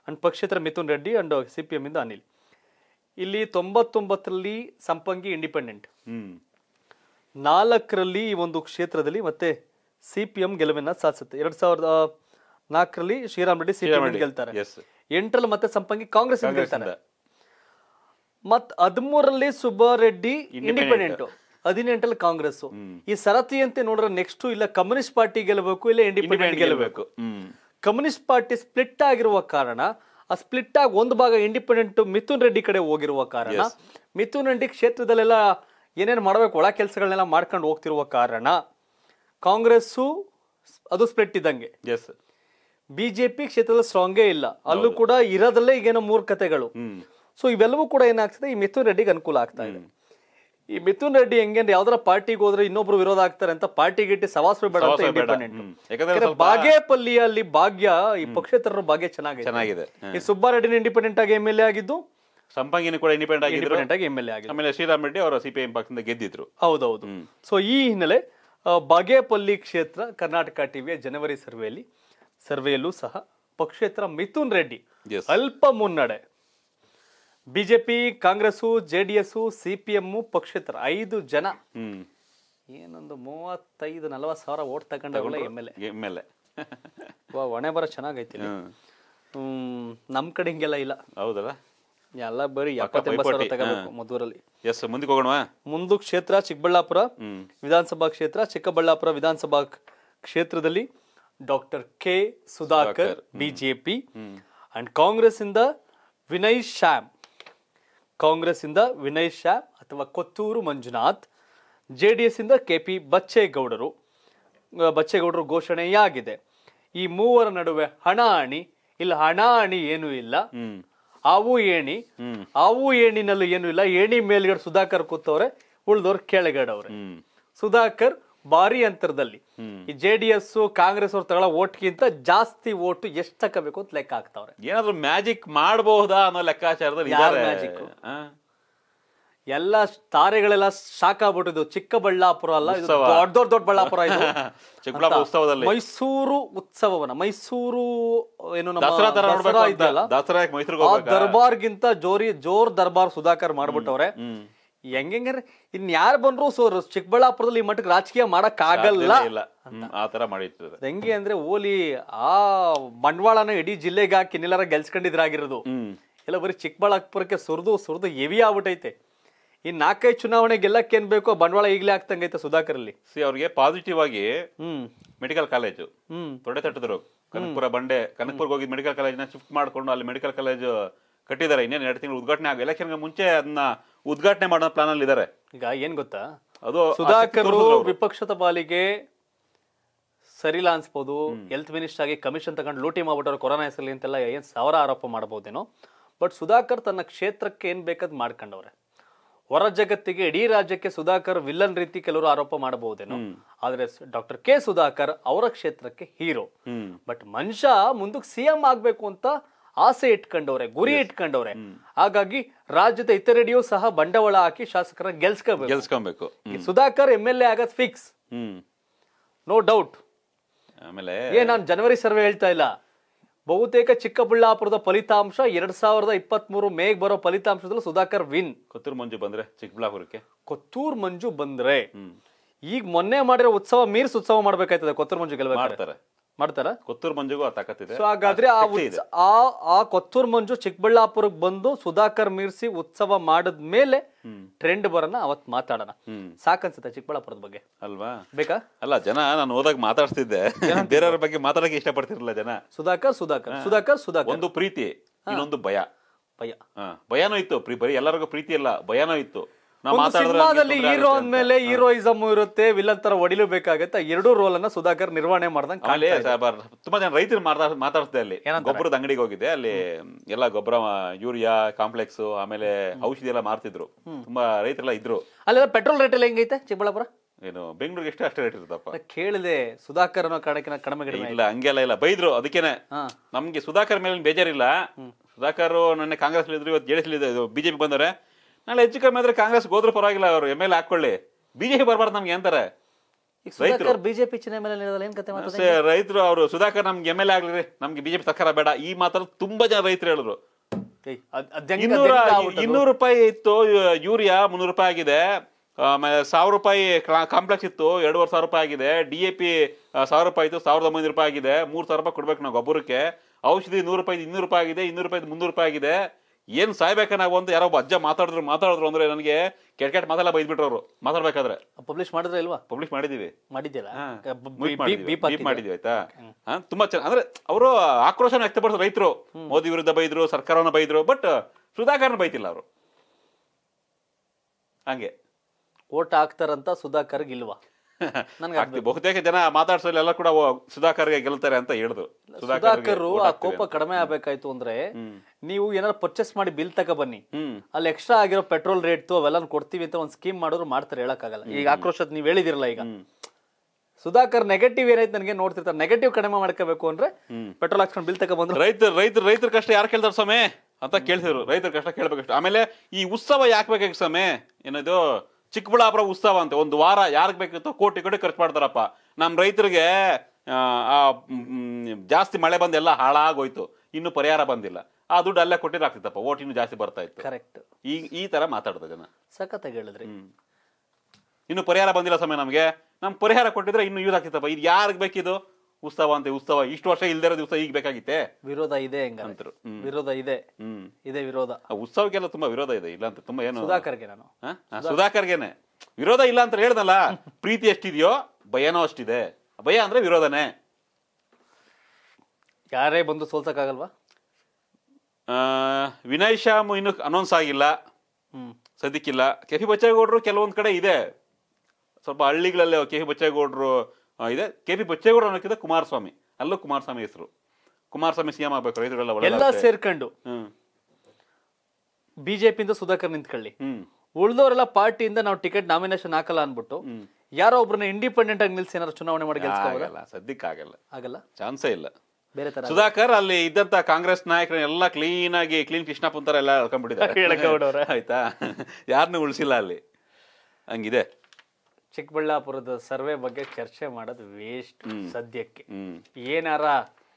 ಅಂಡ್ ಪಕ್ಷೇತರ Mithun Reddy and C P ಇಂದ ಅನಿಲ್ ಇಲ್ಲಿ ತೊಂಬತ್ತೊಂಬತ್ತರಲ್ಲಿ ಸಂಪಂಗಿ ಇಂಡಿಪೆಂಡೆಂಟ್ ನಾಲ್ಕರಲ್ಲಿ ಈ ಒಂದು ಕ್ಷೇತ್ರದಲ್ಲಿ ಮತ್ತೆ ಸಿ ಪಿ ಎಂ ಗೆಲುವಿನ ಸಾಧಿಸುತ್ತೆ ಎರಡ್ ಸಾವಿರದ ನಾಲ್ಕರಲ್ಲಿ Sriram Reddy C P M ಗೆಲ್ತಾರೆ ಎಂಟರಲ್ಲಿ ಮತ್ತೆ ಸಂಪಂಗಿ ಕಾಂಗ್ರೆಸ್ ಮತ್ ಹದಿಮೂರಲ್ಲಿ ಸುಬ್ಬಾರೆಡ್ಡಿ ಇಂಡಿಪೆಂಡೆಂಟ್ ಹದಿನೆಂಟಲ್ಲಿ ಕಾಂಗ್ರೆಸ್ ಈ ಸರತಿಯಂತೆ ನೋಡ್ರೆ ನೆಕ್ಸ್ಟ್ ಇಲ್ಲ ಕಮ್ಯುನಿಸ್ಟ್ ಪಾರ್ಟಿ ಗೆಲ್ಲಬೇಕು ಇಲ್ಲ ಇಂಡಿಪೆಂಡೆಂಟ್ ಗೆಲ್ಲಬೇಕು ಕಮ್ಯುನಿಸ್ಟ್ ಪಾರ್ಟಿ ಸ್ಪ್ಲಿಟ್ ಆಗಿರುವ ಕಾರಣ ಆ ಸ್ಪ್ಲಿಟ್ ಆಗಿ ಒಂದು ಭಾಗ ಇಂಡಿಪೆಂಡೆಂಟ್ ಮಿಥುನ್ ರೆಡ್ಡಿ ಕಡೆ ಹೋಗಿರುವ ಕಾರಣ ಮಿಥುನ್ ರೆಡ್ಡಿ ಕ್ಷೇತ್ರದಲ್ಲೆಲ್ಲ ಏನೇನು ಮಾಡಬೇಕು ಒಳ ಕೆಲಸಗಳನ್ನೆಲ್ಲ ಮಾಡ್ಕೊಂಡು ಹೋಗ್ತಿರುವ ಕಾರಣ ಕಾಂಗ್ರೆಸ್ಸು ಅದು ಸ್ಪ್ಲಿಟ್ ಇದ್ದಂಗೆ ಎಸ್ ಬಿಜೆಪಿ ಕ್ಷೇತ್ರದಲ್ಲಿ ಸ್ಟ್ರಾಂಗೇ ಇಲ್ಲ ಅಲ್ಲೂ ಕೂಡ ಇರೋದಲ್ಲೇ ಈಗೇನೋ ಮೂರ್ ಕತೆಗಳು ಸೊ ಇವೆಲ್ಲವೂ ಕೂಡ ಏನಾಗ್ತದೆ ಈ ಮಿಥುನ್ ರೆಡ್ಡಿಗೆ ಅನುಕೂಲ ಆಗ್ತಾ ಇದೆ ಈ ಮಿಥುನ್ ರೆಡ್ಡಿ ಹೆಂಗೆ ಅಂದ್ರೆ ಯಾವ್ದಾರ ಪಾರ್ಟಿಗೆ ಹೋದ್ರೆ ಇನ್ನೊಬ್ರು ವಿರೋಧ ಆಗ್ತಾರೆ ಅಂತ ಪಾರ್ಟಿ ಗಿಟ್ಟಿ ಸವಾಸ ಬೇಡ ಅಂತ ಬಾಗೇಪಲ್ಲಿಯಲ್ಲಿ ಭಾಗ್ಯ ಈ ಪಕ್ಷೇತರರು ಭಾಗ್ಯ ಚೆನ್ನಾಗಿದೆ ಚೆನ್ನಾಗಿದೆ ಈ ಸುಬ್ಬಾರೆಡ್ಡಿ ಇಂಡಿಪೆಂಡೆಂಟ್ ಆಗಿ ಎಂ ಎಲ್ ಎ ಆಗಿದ್ದು ಸಂಪಂಗಿನ ಕೂಡ ಇಂಡಿಪೆಂಡೆಂಟ್ ಆಗಿ ಇಂಡಿಪೆಂಡೆಂಟ್ ಆಗಿ ಎಂ ಎಲ್ ಎ ಆಗಿದೆ ಆಮೇಲೆ ಶ್ರೀರಾಮ್ ರೆಡ್ಡಿ ಅವರ ಸಿಪಿಎಂ ಪಕ್ಷದಿಂದ ಗೆದ್ದಿದ್ರು ಹೌದೌದು ಸೊ ಈ ಹಿನ್ನೆಲೆ ಬಾಗೇಪಲ್ಲಿ ಕ್ಷೇತ್ರ ಕರ್ನಾಟಕ ಟಿವಿಯ ಜನವರಿ ಸರ್ವೆಯಲ್ಲಿ ಸರ್ವೆಯಲ್ಲೂ ಸಹ ಪಕ್ಷೇತರ ಮಿಥುನ್ ರೆಡ್ಡಿ ಅಲ್ಪ ಮುನ್ನಡೆ ಬಿಜೆಪಿ ಕಾಂಗ್ರೆಸ್ ಜೆಡಿಎಸ್ ಸಿಪಿಎಂ ಪಕ್ಷೇತರ ಐದು ಜನ ಏನೊಂದು ಮೂವತ್ತೈದು ನಲವತ್ತು ಸಾವಿರ ಓಟ್ ತಗೊಂಡವಲ್ಲ M L A M L ಒಣೆ ಬರ ಚೆನ್ನಾಗೈತಿ ಹ್ಮ್ ನಮ್ ಕಡೆ ಹಿಂಗೆಲ್ಲ ಇಲ್ಲ ಹೌದಲ್ಲ ಎಲ್ಲ ಬರೀ ಎಪ್ಪತ್ತೆಂಬತ್ತು ಎಸ್ ಮುಂದಕ್ಕೆ ಹೋಗೋಣ ಮುಂದು ಕ್ಷೇತ್ರ ಚಿಕ್ಕಬಳ್ಳಾಪುರ ವಿಧಾನಸಭಾ ಕ್ಷೇತ್ರ ಚಿಕ್ಕಬಳ್ಳಾಪುರ ವಿಧಾನಸಭಾ ಕ್ಷೇತ್ರದಲ್ಲಿ doctor K Sudhakar BJP and Congress ಇಂದ ವಿನಯ್ ಶ್ಯಾಮ್ ಕಾಂಗ್ರೆಸ್ ಇಂದ ವಿನಯ್ ಶ್ಯಾಮ್ ಅಥವಾ Kothur Manjunath J D S ಇಂದ ಕೆ ಪಿ ಬಚ್ಚೇಗೌಡರು ಬಚ್ಚೇಗೌಡರು ಘೋಷಣೆಯಾಗಿದೆ ಈ ಮೂವರ ನಡುವೆ ಇಲ್ಲ ಹಣ ಹಣಾಹಣಿ ಏನೂ ಇಲ್ಲ ಅವು ಏಣಿ ಅವು ಏಣಿನಲ್ಲಿ ಏನೂ ಇಲ್ಲ ಏಣಿ ಮೇಲ್ಗಡೆ ಸುಧಾಕರ್ ಕೂತವ್ರೆ ಕೆಳಗಡೆ ಕೆಳಗಡವ್ರೆ ಸುಧಾಕರ್ ಭಾರಿ ಅಂತರದಲ್ಲಿ ಈ ಜೆ ಡಿ ಎಸ್ ಕಾಂಗ್ರೆಸ್ ಅವ್ರು ತಗೊಳ್ಳೋ ಓಟ್ಗಿಂತ ಜಾಸ್ತಿ ಓಟ್ ಎಷ್ಟು ತಕ್ಕಬೇಕು ಅಂತ ಲೆಕ್ಕ ಹಾಕ್ತಾವ್ರೆ ಏನಾದ್ರೂ ಮ್ಯಾಜಿಕ್ ಮಾಡಬಹುದಾ ಅನ್ನೋ ಲೆಕ್ಕಾಚಾರದಲ್ಲಿ ಮ್ಯಾಜಿಕ್ ಎಲ್ಲ ತಾರೆಗಳೆಲ್ಲ ಶಾಖ ಬಿಟ್ಟಿದ್ದು ಚಿಕ್ಕಬಳ್ಳಾಪುರ ಅಲ್ಲ ದೊಡ್ಡ ದೊಡ್ಡ ದೊಡ್ಡ ಬಳ್ಳಾಪುರ *laughs* ಉತ್ಸವದಲ್ಲಿ ಮೈಸೂರು ಉತ್ಸವವನ್ನ ಮೈಸೂರು ಏನು ದಸರಾ ದರ್ಬಾರ್ಗಿಂತ ಜೋರಿ ಜೋರ್ ದರ್ಬಾರ್ ಸುಧಾಕರ್ ಮಾಡ್ಬಿಟ್ಟವ್ರೆ ಹೆಂಗಂಗ್ರಿ ಇನ್ ಯಾರು ಬಂದ್ರು ಸೊ ಚಿಕ್ಕಬಳ್ಳಾಪುರದಲ್ಲಿ ಈ ಮಟ್ಟಕ್ಕೆ ರಾಜಕೀಯ ಮಾಡಕ್ ಆಗಲ್ಲ ಆತರ ಮಾಡಿತ್ತು ಆ ತರ ಹೆಂಗೆ ಅಂದ್ರೆ ಓಲಿ ಆ ಬಂಡವಾಳನ ಇಡೀ ಜಿಲ್ಲೆಗೆ ಹಾಕಿ ನಿಲ್ಲರ ಗೆಲ್ಸ್ಕೊಂಡಿದ್ರಾಗಿರೋದು ಇಲ್ಲ ಎಲ್ಲ ಬರೀ ಚಿಕ್ಕಬಳ್ಳಾಪುರಕ್ಕೆ ಸುರಿದು ಸುರಿದು ಹೆವಿ ಆಗ್ಬಿಟ್ಟೈತೆ ಈ ನಾಲ್ಕೈದು ಚುನಾವಣೆ ಗೆಲ್ಲಕ್ಕೆ ಏನ್ ಬೇಕೋ ಬಂಡವಾಳ ಈಗಲೇ ಆಗ್ತಂಗೈತೆ ಸುಧಾಕರ್ ಅಲ್ಲಿ ಸಿ ಅವ್ರಿಗೆ ಪಾಸಿಟಿವ್ ಆಗಿ ಹ್ಮ್ ಮೆಡಿಕಲ್ ಕಾಲೇಜು ಹ್ಮ್ ತೊಡೆ ತಟ್ಟಿದ್ರು ಕನಕಪುರ ಬಂಡೆ ಕನಕಪುರ್ಗೆ ಹೋಗಿ ಮೆಡಿಕಲ್ ಕಾಲೇಜ್ನ ಶಿಫ್ಟ್ ಮಾಡ್ಕೊಂಡು ಅಲ್ಲಿ ಮೆಡಿಕಲ್ ಕಾಲೇಜ್ ಕಟ್ಟಿದ್ದಾರೆ ಇನ್ನೇನು ಎರಡು ತಿಂಗಳು ಉದ್ಘಾಟನೆ ಆಗ ಎಲೆಕ್ಷನ್ಗೆ ಮುಂಚೆ ಅದನ್ನ ಉದ್ಘಾಟನೆ ಮಾಡೋ ಪ್ಲಾನ್ ಅಲ್ಲಿ ಇದಾರೆ ಈಗ ಏನ್ ಗೊತ್ತಾ ಅದು ಸುಧಾಕರ್ ವಿಪಕ್ಷದ ಪಾಲಿಗೆ ಸರಿಲ್ಲ ಅನ್ಸ್ಬೋದು ಹೆಲ್ತ್ ಮಿನಿಸ್ಟರ್ ಆಗಿ ಕಮಿಷನ್ ತಗೊಂಡು ಲೂಟಿ ಮಾಡ್ಬಿಟ್ಟವ್ರು ಕೊರೋನಾ ಹೆಸರಲ್ಲಿ ಅಂತೆಲ್ಲ ಏನು ಸಾವಿರ ಆರೋಪ ಮಾಡ್ಬೋದೇನೋ ಬಟ್ ಸುಧಾಕರ್ ತನ್ನ ಕ್ಷೇತ್ರಕ್ಕೆ ಏನು ಬೇಕಾದ್ ಮಾಡ್ಕೊಂಡವ್ರೆ ಹೊರ ಜಗತ್ತಿಗೆ ಇಡೀ ರಾಜ್ಯಕ್ಕೆ ಸುಧಾಕರ್ ವಿಲ್ಲನ್ ರೀತಿ ಕೆಲವರು ಆರೋಪ ಮಾಡಬಹುದೇನೋ ಆದ್ರೆ ಡಾಕ್ಟರ್ ಕೆ ಸುಧಾಕರ್ ಅವರ ಕ್ಷೇತ್ರಕ್ಕೆ ಹೀರೋ ಬಟ್ ಮನುಷ್ಯ ಮುಂದಕ್ಕೆ ಸಿಎಂ ಆಗ್ಬೇಕು ಅಂತ ಆಸೆ ಇಟ್ಕೊಂಡವ್ರೆ ಗುರಿ ಇಟ್ಕೊಂಡವ್ರೆ ಹಾಗಾಗಿ ರಾಜ್ಯದ ಇತರೆಡೆಯೂ ಸಹ ಬಂಡವಾಳ ಹಾಕಿ ಶಾಸಕರ ಗೆಲ್ಸ್ಕೊಬೇಕು ಗೆಲ್ಸ್ಕೊಬೇಕು ಸುಧಾಕರ್ ಎಂ ಎಲ್ ಎ ಆಗದ್ ಫಿಕ್ಸ್ ನೋ ಡೌಟ್ ಆಮೇಲೆ ಏ ನಾನು ಜನವರಿ ಸರ್ವೆ ಹೇಳ್ತಾ ಇಲ್ಲ ಬಹುತೇಕ ಚಿಕ್ಕಬಳ್ಳಾಪುರದ ಫಲಿತಾಂಶ ಎರಡ್ ಸಾವಿರದ ಇಪ್ಪತ್ತ್ ಮೂರು ಮೇಗ್ ಬರೋ ಫಲಿತಾಂಶದಲ್ಲಿ ಸುಧಾಕರ್ ವಿನ್ ಕೊತ್ತೂರು ಮಂಜು ಬಂದ್ರೆ ಚಿಕ್ಕಬಳ್ಳಾಪುರಕ್ಕೆ ಕೊತ್ತೂರ್ ಮಂಜು ಬಂದ್ರೆ ಈಗ ಮೊನ್ನೆ ಮಾಡಿರೋ ಉತ್ಸವ ಮೀರ್ಸ್ ಉತ್ಸವ ಮಾಡ್ಬೇಕಾಯ್ತದೆ ಕೊತ್ತೂರ್ ಮಂಜು ಗೆಲ್ಬೇಕು ಮಾಡ್ತಾರೆ ಮಾಡ್ತಾರ ಕೊತ್ತೂರ್ ಮಂಜುಗೂ ಆ ತಾಕತ್ತಿದೆ ಹಾಗಾದ್ರೆ ಆ ಆ ಆ ಕೊತ್ತೂರ್ ಮಂಜು ಚಿಕ್ಕಬಳ್ಳಾಪುರಕ್ಕೆ ಬಂದು ಸುಧಾಕರ್ ಮೀರ್ಸಿ ಉತ್ಸವ ಮಾಡಿದ ಮೇಲೆ ಟ್ರೆಂಡ್ ಬರೋಣ ಅವತ್ ಮಾತಾಡೋಣ ಸಾಕನ್ಸುತ್ತೆ ಚಿಕ್ಕಬಳ್ಳಾಪುರದ ಬಗ್ಗೆ ಅಲ್ವಾ ಬೇಕಾ ಅಲ್ಲ ಜನ ನಾನು ಹೋದಾಗ ಮಾತಾಡ್ತಿದ್ದೆ ಬೇರೆಯವ್ರ ಬಗ್ಗೆ ಮಾತಾಡಕ್ಕೆ ಇಷ್ಟಪಡ್ತಿರ್ಲಿಲ್ಲ ಜನ ಸುಧಾಕರ್ ಸುಧಾಕರ್ ಸುಧಾಕರ್ ಸುಧಾಕರ್ ಒಂದು ಪ್ರೀತಿ ಇನ್ನೊಂದು ಭಯ ಭಯ ಹ ಭಯನೂ ಇತ್ತು ಪ್ರೀ ಬರೀ ಎಲ್ಲರಿಗೂ ಪ್ರೀತಿ ಇಲ್ಲ ಭಯನೂ ಇತ್ತು ಸಿನಿಮಾದಲ್ಲಿ ಹೀರೋ ಅಂದ್ಮೇಲೆ ಹೀರೋಯಿಸಮ್ ಇರುತ್ತೆ ವಿಲನ್ ತರ ಬೇಕಾಗುತ್ತೆ ಎರಡು ರೋಲ್ ಅನ್ನ ಸುಧಾಕರ್ ನಿರ್ವಹಣೆ ಮಾಡ್ದಂಗೆ ತುಂಬಾ ಜನ ರೈತರು ಮಾತಾಡ್ತಿದೆ ಅಲ್ಲಿ ಗೊಬ್ಬರದ ಅಂಗಡಿಗೆ ಹೋಗಿದೆ ಅಲ್ಲಿ ಎಲ್ಲ ಗೊಬ್ಬರ ಯೂರಿಯಾ ಕಾಂಪ್ಲೆಕ್ಸ್ ಆಮೇಲೆ ಔಷಧಿ ಎಲ್ಲ ಮಾರ್ತಿದ್ರು ತುಂಬಾ ರೈತರೆಲ್ಲ ಇದ್ರು ಅಲ್ಲೆಲ್ಲ ಪೆಟ್ರೋಲ್ ರೇಟ್ ಎಲ್ಲ ಹೆಂಗೈತೆ ಚಿಕ್ಕಬಳ್ಳಾಪುರ ಏನು ಬೆಂಗಳೂರಿಗೆ ಎಷ್ಟು ಅಷ್ಟೇ ರೇಟ್ ಇರುತ್ತಪ್ಪ ಕೇಳಿದೆ ಸುಧಾಕರ್ ಅನ್ನೋ ಕಾರಣಕ್ಕೆ ಕಡಿಮೆ ಇಲ್ಲ ಹಂಗೆಲ್ಲ ಇಲ್ಲ ಬೈದ್ರು ಅದಕ್ಕೇನೆ ನಮ್ಗೆ ಸುಧಾಕರ್ ಮೇಲೆ ಬೇಜಾರಿಲ್ಲ ಸುಧಾಕರ್ ನನ್ನ ಕಾಂಗ್ರೆಸ್ ಇದ್ರು ಇವತ್ತು ಜೆಡಿಎಸ್ ಬಿಜೆಪಿ ಬಂದರೆ ನಾಳೆ ಹೆಚ್ಚು ಕಮ್ಮಿ ಆದ್ರೆ ಕಾಂಗ್ರೆಸ್ ಹೋದ್ರೆ ಪರವಾಗಿಲ್ಲ ಅವರು ಎಮ್ ಎಲ್ ಹಾಕೊಳ್ಳಿ ಬಿಜೆಪಿ ಬರಬಾರ್ದು ನಮ್ಗೆ ಅಂತಾರೆ ರೈತರು ಬಿಜೆಪಿ ರೈತರು ಅವರು ಸುಧಾಕರ್ ನಮ್ಗೆ ಎಮ್ ಎಲ್ ಆಗ್ಲಿ ನಮ್ಗೆ ಬಿಜೆಪಿ ಸರ್ಕಾರ ಬೇಡ ಈ ಮಾತ್ರ ತುಂಬಾ ಜನ ರೈತರು ಹೇಳಿದ್ರು ಇನ್ನೂರು ರೂಪಾಯಿ ಇತ್ತು ಯೂರಿಯಾ ಮುನ್ನೂರು ರೂಪಾಯಿ ಆಗಿದೆ ಸಾವಿರ ರೂಪಾಯಿ ಕಾಂಪ್ಲೆಕ್ಸ್ ಇತ್ತು ಎರಡೂವರೆ ಸಾವಿರ ರೂಪಾಯಿ ಆಗಿದೆ ಡಿ ಎ ಪಿ ಸಾವಿರ ರೂಪಾಯಿ ಇತ್ತು ಸಾವಿರದ ಒಂಬೈನೂರು ರೂಪಾಯಿ ಆಗಿದೆ ಮೂರು ಸಾವಿರ ರೂಪಾಯಿ ಕೊಡ್ಬೇಕು ನಾವು ಗೊಬ್ಬರಕ್ಕೆ ಔಷಧಿ ನೂರು ರೂಪಾಯಿ ಇನ್ನೂರು ರೂಪಾಯಿ ಆಗಿದೆ ಇನ್ನೂರು ರೂಪಾಯಿ ಮುನ್ನೂರು ರೂಪಾಯಿ ಆಗಿದೆ ಏನ್ ಸಾಯ್ಬೇಕು ನಾವು ಒಂದು ಯಾರೋ ಅಜ್ಜ ಮಾತಾಡಿದ್ರು ಮಾತಾಡಿದ್ರು ಅಂದ್ರೆ ನನಗೆ ಕೆಟ್ಟ ಕೆಟ್ಟ ಮಾತಾಡ ಬೈದ್ಬಿಟ್ರು ಅವರು ಮಾತಾಡ್ಬೇಕಾದ್ರೆ ಪಬ್ಲಿಷ್ ಮಾಡಿದ್ರೆ ಇಲ್ವಾ ಪಬ್ಲಿಷ್ ಮಾಡಿದೀವಿ ಮಾಡಿದ್ದೀರಾ ಮಾಡಿದ್ವಿ ಆಯ್ತಾ ತುಂಬಾ ಚಂದ ಅಂದ್ರೆ ಅವರು ಆಕ್ರೋಶನ ವ್ಯಕ್ತಪಡಿಸಿದ್ರು ರೈತರು ಮೋದಿ ವಿರುದ್ಧ ಬೈದ್ರು ಸರ್ಕಾರವನ್ನ ಬೈದ್ರು ಬಟ್ ಸುಧಾಕರ್ನ ಬೈತಿಲ್ಲ ಅವರು ಹಂಗೆ ಓಟ್ ಹಾಕ್ತಾರಂತ ಸುಧಾಕರ್ಗೆ ಇಲ್ವಾ *laughs* ಬಹುತೇಕ ಜನ ಮಾತಾಡ್ಸೋಲ್ಲ ಎಲ್ಲ ಕೂಡ ಸುಧಾಕರ್ಗೆ ಗೆಲ್ತಾರೆ ಅಂತ ಹೇಳಿದ್ರು ಸುಧಾಕರ್ ಆ ಕೋಪ ಕಡಿಮೆ ಆಗ್ಬೇಕಾಯ್ತು ಅಂದ್ರೆ ನೀವು ಏನಾದ್ರು ಪರ್ಚೇಸ್ ಮಾಡಿ ಬಿಲ್ ತಕ ಬನ್ನಿ ಅಲ್ಲಿ ಎಕ್ಸ್ಟ್ರಾ ಆಗಿರೋ ಪೆಟ್ರೋಲ್ ರೇಟ್ ಅವೆಲ್ಲ ಕೊಡ್ತೀವಿ ಅಂತ ಒಂದು ಸ್ಕೀಮ್ ಮಾಡೋರು ಮಾಡ್ತಾರೆ ಹೇಳಕ್ಕಾಗಲ್ಲ ಈಗ ಆಕ್ರೋಶ ನೀವು ಹೇಳಿದಿರಲ್ಲ ಈಗ ಸುಧಾಕರ್ ನೆಗೆಟಿವ್ ಏನೈತೆ ನನಗೆ ನೋಡ್ತಿರ್ತಾರೆ ನೆಗೆಟಿವ್ ಕಡಿಮೆ ಮಾಡ್ಕೋಬೇಕು ಅಂದ್ರೆ ಪೆಟ್ರೋಲ್ ಹಾಕ್ಸ್ಕೊಂಡು ಬಿಲ್ ತಕ ಬಂದ್ರು ರೈತರು ರೈತರ ರೈತರ ಕಷ್ಟ ಯಾರು ಕೇಳ್ತಾರೆ ಸಮೇ ಅಂತ ಕೇಳ್ತಿದ್ರು ರೈತರ ಕಷ್ಟ ಕೇಳ್ಬೇಕಷ್ಟು ಆಮೇಲೆ ಈ ಉತ್ಸವ ಯಾಕೆ ಬೇಕಾಗಿ ಸ್ವಾಮಿ ಏನದು ಚಿಕ್ಕಬಳ್ಳಾಪುರ ಉತ್ಸವ ಅಂತ ಒಂದು ವಾರ ಯಾರಿಗೆ ಬೇಕಿತ್ತು ಕೋಟಿ ಕೋಟಿ ಖರ್ಚು ಮಾಡ್ತಾರಪ್ಪ ನಮ್ಮ ರೈತರಿಗೆ ಆ ಜಾಸ್ತಿ ಮಳೆ ಬಂದೆಲ್ಲ ಹಾಳಾಗೋಯ್ತು ಇನ್ನು ಪರಿಹಾರ ಬಂದಿಲ್ಲ ಆ ದುಡ್ಡು ಅಲ್ಲೇ ಕೊಟ್ಟಿದ್ರೆ ಆಗ್ತಿತ್ತಪ್ಪ ಇನ್ನು ಜಾಸ್ತಿ ಬರ್ತಾ ಇತ್ತು ಕರೆಕ್ಟ್ ಈ ಈ ತರ ಮಾತಾಡ್ದ ಜನ ಸಖತ್ ಹೇಳಿದ್ರಿ ಇನ್ನು ಪರಿಹಾರ ಬಂದಿಲ್ಲ ಸಮಯ ನಮಗೆ ನಮ್ ಪರಿಹಾರ ಕೊಟ್ಟಿದ್ರೆ ಇನ್ನು ಯೂಸ್ ಆಗ್ತಿತ್ತಪ್ಪ ಇದು ಯಾರಿಗೆ ಬೇಕಿದು ಉತ್ಸವ ಅಂತ ಉತ್ಸವ ಇಷ್ಟು ವರ್ಷ ಇಲ್ದೇ ಇರೋ ದಿವಸ ಈಗ ಬೇಕಾಗಿತ್ತೆ ವಿರೋಧ ಇದೆ ವಿರೋಧ ಇದೆ ಹ್ಮ್ ಇದೆ ವಿರೋಧ ಉತ್ಸವಕ್ಕೆಲ್ಲ ತುಂಬಾ ವಿರೋಧ ಇದೆ ಇಲ್ಲ ಅಂತ ತುಂಬಾ ಏನು ಸುಧಾಕರ್ಗೆ ನಾನು ಸುಧಾಕರ್ಗೆನೆ ವಿರೋಧ ಇಲ್ಲ ಅಂತ ಹೇಳ್ದಲ್ಲ ಪ್ರೀತಿ ಎಷ್ಟಿದೆಯೋ ಭಯನೋ ಅಷ್ಟಿದೆ ಭಯ ಅಂದ್ರೆ ವಿರೋಧನೇ ಯಾರೇ ಬಂದು ಸೋಲ್ಸಕ್ಕಾಗಲ್ವಾ ವಿನಯ್ ಶ್ಯಾಮ್ ಇನ್ನು ಅನೌನ್ಸ್ ಆಗಿಲ್ಲ ಸದ್ಯಕ್ಕಿಲ್ಲ ಕೆ ಬಚ್ಚೇಗೌಡರು ಕೆಲವೊಂದ್ ಕಡೆ ಇದೆ ಸ್ವಲ್ಪ ಹಳ್ಳಿಗಳಲ್ಲೇ ಕೆ ಪಿ ಬಚ್ಚೇಗೌಡರು ಇದೆ ಕೆ ಪಿ ಬಚ್ಚೇಗೌಡರು ಅನ್ನೋಕ್ಕಿಂತ ಕುಮಾರಸ್ವಾಮಿ ಅಲ್ಲೂ ಕುಮಾರಸ್ವಾಮಿ ಹೆಸರು ಕುಮಾರಸ್ವಾಮಿ ಸಿಎಂ ಆಗ್ಬೇಕು ರೈತರೆಲ್ಲ ಎಲ್ಲ ಸೇರ್ಕೊಂಡು ಬಿಜೆಪಿಯಿಂದ ಸುಧಾಕರ್ ನಿಂತ್ಕೊಳ್ಳಿ ಉಳಿದವರೆಲ್ಲ ಪಾರ್ಟಿಯಿಂದ ನಾವು ಟಿಕೆಟ್ ನಾಮಿನೇಷನ್ ಹಾಕಲ್ಲ ಅನ್ಬಿಟ್ಟು ಯಾರೋ ಒಬ್ರನ್ನ ಇಂಡಿಪೆಂಡೆಂಟ್ ಆಗಿ ನಿಲ್ಸಿ ಏನಾದ್ರು ಚುನಾವಣೆ ಮಾಡಿ ಸದ್ಯಕ್ಕೆ ಆಗಲ್ಲ ಆಗಲ್ಲ ಚಾನ್ಸೇ ಇಲ್ಲ ಬೇರೆ ತರ ಸುಧಾಕರ್ ಅಲ್ಲಿ ಇದ್ದಂತ ಕಾಂಗ್ರೆಸ್ ನಾಯಕರ ಎಲ್ಲ ಕ್ಲೀನ್ ಆಗಿ ಕ್ಲೀನ್ ಕೃಷ್ಣಪ್ಪ ಅಂತಾರೆ ಎಲ್ಲ *laughs* ಆಯ್ತಾ *laughs* ಯಾರನ್ನೂ ಉಳಿಸಿಲ್ಲ ಅಲ್ಲಿ ಹಂಗಿದೆ ಚಿಕ್ಕಬಳ್ಳಾಪುರದ ಸರ್ವೆ ಬಗ್ಗೆ ಚರ್ಚೆ ಮಾಡೋದು ವೇಸ್ಟ್ ಸದ್ಯಕ್ಕೆ ಏನಾರ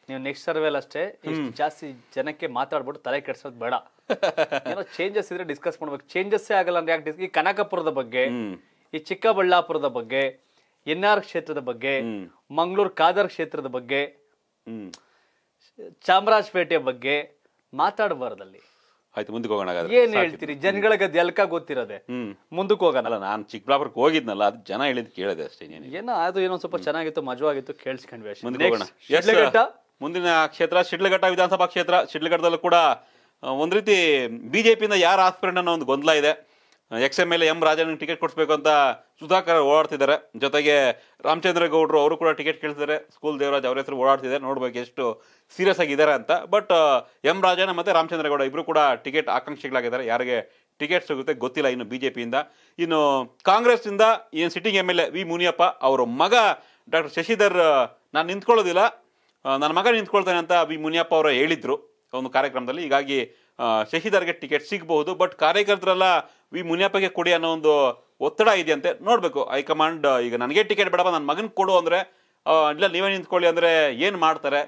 ನೀವು ನೆಕ್ಸ್ಟ್ ಸರ್ವೆಲ್ ಅಷ್ಟೇ ಜಾಸ್ತಿ ಜನಕ್ಕೆ ಮಾತಾಡ್ಬಿಟ್ಟು ತಲೆ ಕೆಡ್ಸೋದು ಬೇಡ *laughs* ಏನೋ ಚೇಂಜಸ್ ಇದ್ರೆ ಡಿಸ್ಕಸ್ ಮಾಡ್ಬೇಕು ಚೇಂಜಸ್ಸೇ ಆಗಲ್ಲ ಅಂದ್ರೆ ಯಾಕೆ ಈ ಕನಕಪುರದ ಬಗ್ಗೆ ಈ ಚಿಕ್ಕಬಳ್ಳಾಪುರದ ಬಗ್ಗೆ ಎನ್ ಆರ್ ಕ್ಷೇತ್ರದ ಬಗ್ಗೆ ಮಂಗಳೂರು ಕಾದರ್ ಕ್ಷೇತ್ರದ ಬಗ್ಗೆ ಚಾಮರಾಜಪೇಟೆ ಬಗ್ಗೆ ಮಾತಾಡಬಾರದಲ್ಲಿ ಆಯ್ತು ಮುಂದಕ್ಕೆ ಹೋಗೋಣ ಏನ್ ಹೇಳ್ತೀರಿ ಜನಗಳ ಗದ್ದೆ ಎಲ್ಕ ಗೊತ್ತಿರೋದೆ ಹ್ಮ್ ಮುಂದಕ್ಕೆ ಹೋಗೋಣ ನಾನು ಚಿಕ್ಕಬಳ್ಳಾಪುರಕ್ಕೆ ಹೋಗಿದ್ನಲ್ಲ ಅದು ಜನ ಹೇಳಿದ್ ಕೇಳಿದೆ ಅಷ್ಟೇ ನೀನು ಏನೋ ಅದು ಏನೋ ಸ್ವಲ್ಪ ಚೆನ್ನಾಗಿತ್ತು ಮಜವಾಗಿತ್ತು ಕೇಳಿಸ್ಕೊಂಡ್ವಿ ಹೋಗೋಣ ಮುಂದಿನ ಕ್ಷೇತ್ರ ಶಿಡ್ಲಘಟ್ಟ ವಿಧಾನಸಭಾ ಕ್ಷೇತ್ರ ಶಿಡ್ಲಘಟ್ಟದಲ್ಲೂ ಕೂಡ ಒಂದ್ ರೀತಿ ಬಿಜೆಪಿಯಿಂದ ಯಾರ ಆಸ್ಪಿರೆಂಟ್ ಅನ್ನೋ ಒಂದು ಗೊಂದಲ ಇದೆ ಎಕ್ಸ್ ಎಮ್ ಎಲ್ ಎಂ ರಾಜನಿಗೆ ಟಿಕೆಟ್ ಕೊಡಿಸ್ಬೇಕು ಅಂತ ಸುಧಾಕರ್ ಓಡಾಡ್ತಿದ್ದಾರೆ ಜೊತೆಗೆ ರಾಮಚಂದ್ರ ಗೌಡರು ಅವರು ಕೂಡ ಟಿಕೆಟ್ ಕೇಳ್ತಿದ್ದಾರೆ ಸ್ಕೂಲ್ ದೇವರಾಜ್ ಅವರ ಹೆಸರು ಓಡಾಡ್ತಿದ್ದಾರೆ ನೋಡ್ಬೇಕು ಎಷ್ಟು ಸೀರಿಯಸ್ ಆಗಿದ್ದಾರೆ ಅಂತ ಬಟ್ ಎಂ ರಾಜನ ಮತ್ತು ರಾಮಚಂದ್ರ ಗೌಡ ಇಬ್ಬರು ಕೂಡ ಟಿಕೆಟ್ ಆಕಾಂಕ್ಷಿಗಳಾಗಿದ್ದಾರೆ ಯಾರಿಗೆ ಟಿಕೆಟ್ ಸಿಗುತ್ತೆ ಗೊತ್ತಿಲ್ಲ ಇನ್ನು ಬಿ ಜೆ ಪಿಯಿಂದ ಇನ್ನು ಕಾಂಗ್ರೆಸ್ನಿಂದ ಏನು sitting M L A V Muniyappa ಅವರ ಮಗ ಡಾಕ್ಟರ್ ಶಶಿಧರ್ ನಾನು ನಿಂತ್ಕೊಳ್ಳೋದಿಲ್ಲ ನನ್ನ ಮಗ ನಿಂತ್ಕೊಳ್ತೇನೆ ಅಂತ ವಿ ಮುನಿಯಪ್ಪ ಅವರು ಹೇಳಿದರು ಒಂದು ಕಾರ್ಯಕ್ರಮದಲ್ಲಿ ಹೀಗಾಗಿ ಶಶಿಧರ್ಗೆ ಟಿಕೆಟ್ ಸಿಗಬಹುದು ಬಟ್ ಕಾರ್ಯಕರ್ತರೆಲ್ಲ ವಿ ಮುನಿಯಪ್ಪಗೆ ಕೊಡಿ ಅನ್ನೋ ಒಂದು ಒತ್ತಡ ಇದೆಯಂತೆ ನೋಡಬೇಕು ಹೈಕಮಾಂಡ್ ಈಗ ನನಗೆ ಟಿಕೆಟ್ ಬೇಡಪ್ಪ ನನ್ನ ಮಗನ ಕೊಡು ಅಂದರೆ ಇಲ್ಲ ನೀವೇ ನಿಂತ್ಕೊಳ್ಳಿ ಅಂದರೆ ಏನು ಮಾಡ್ತಾರೆ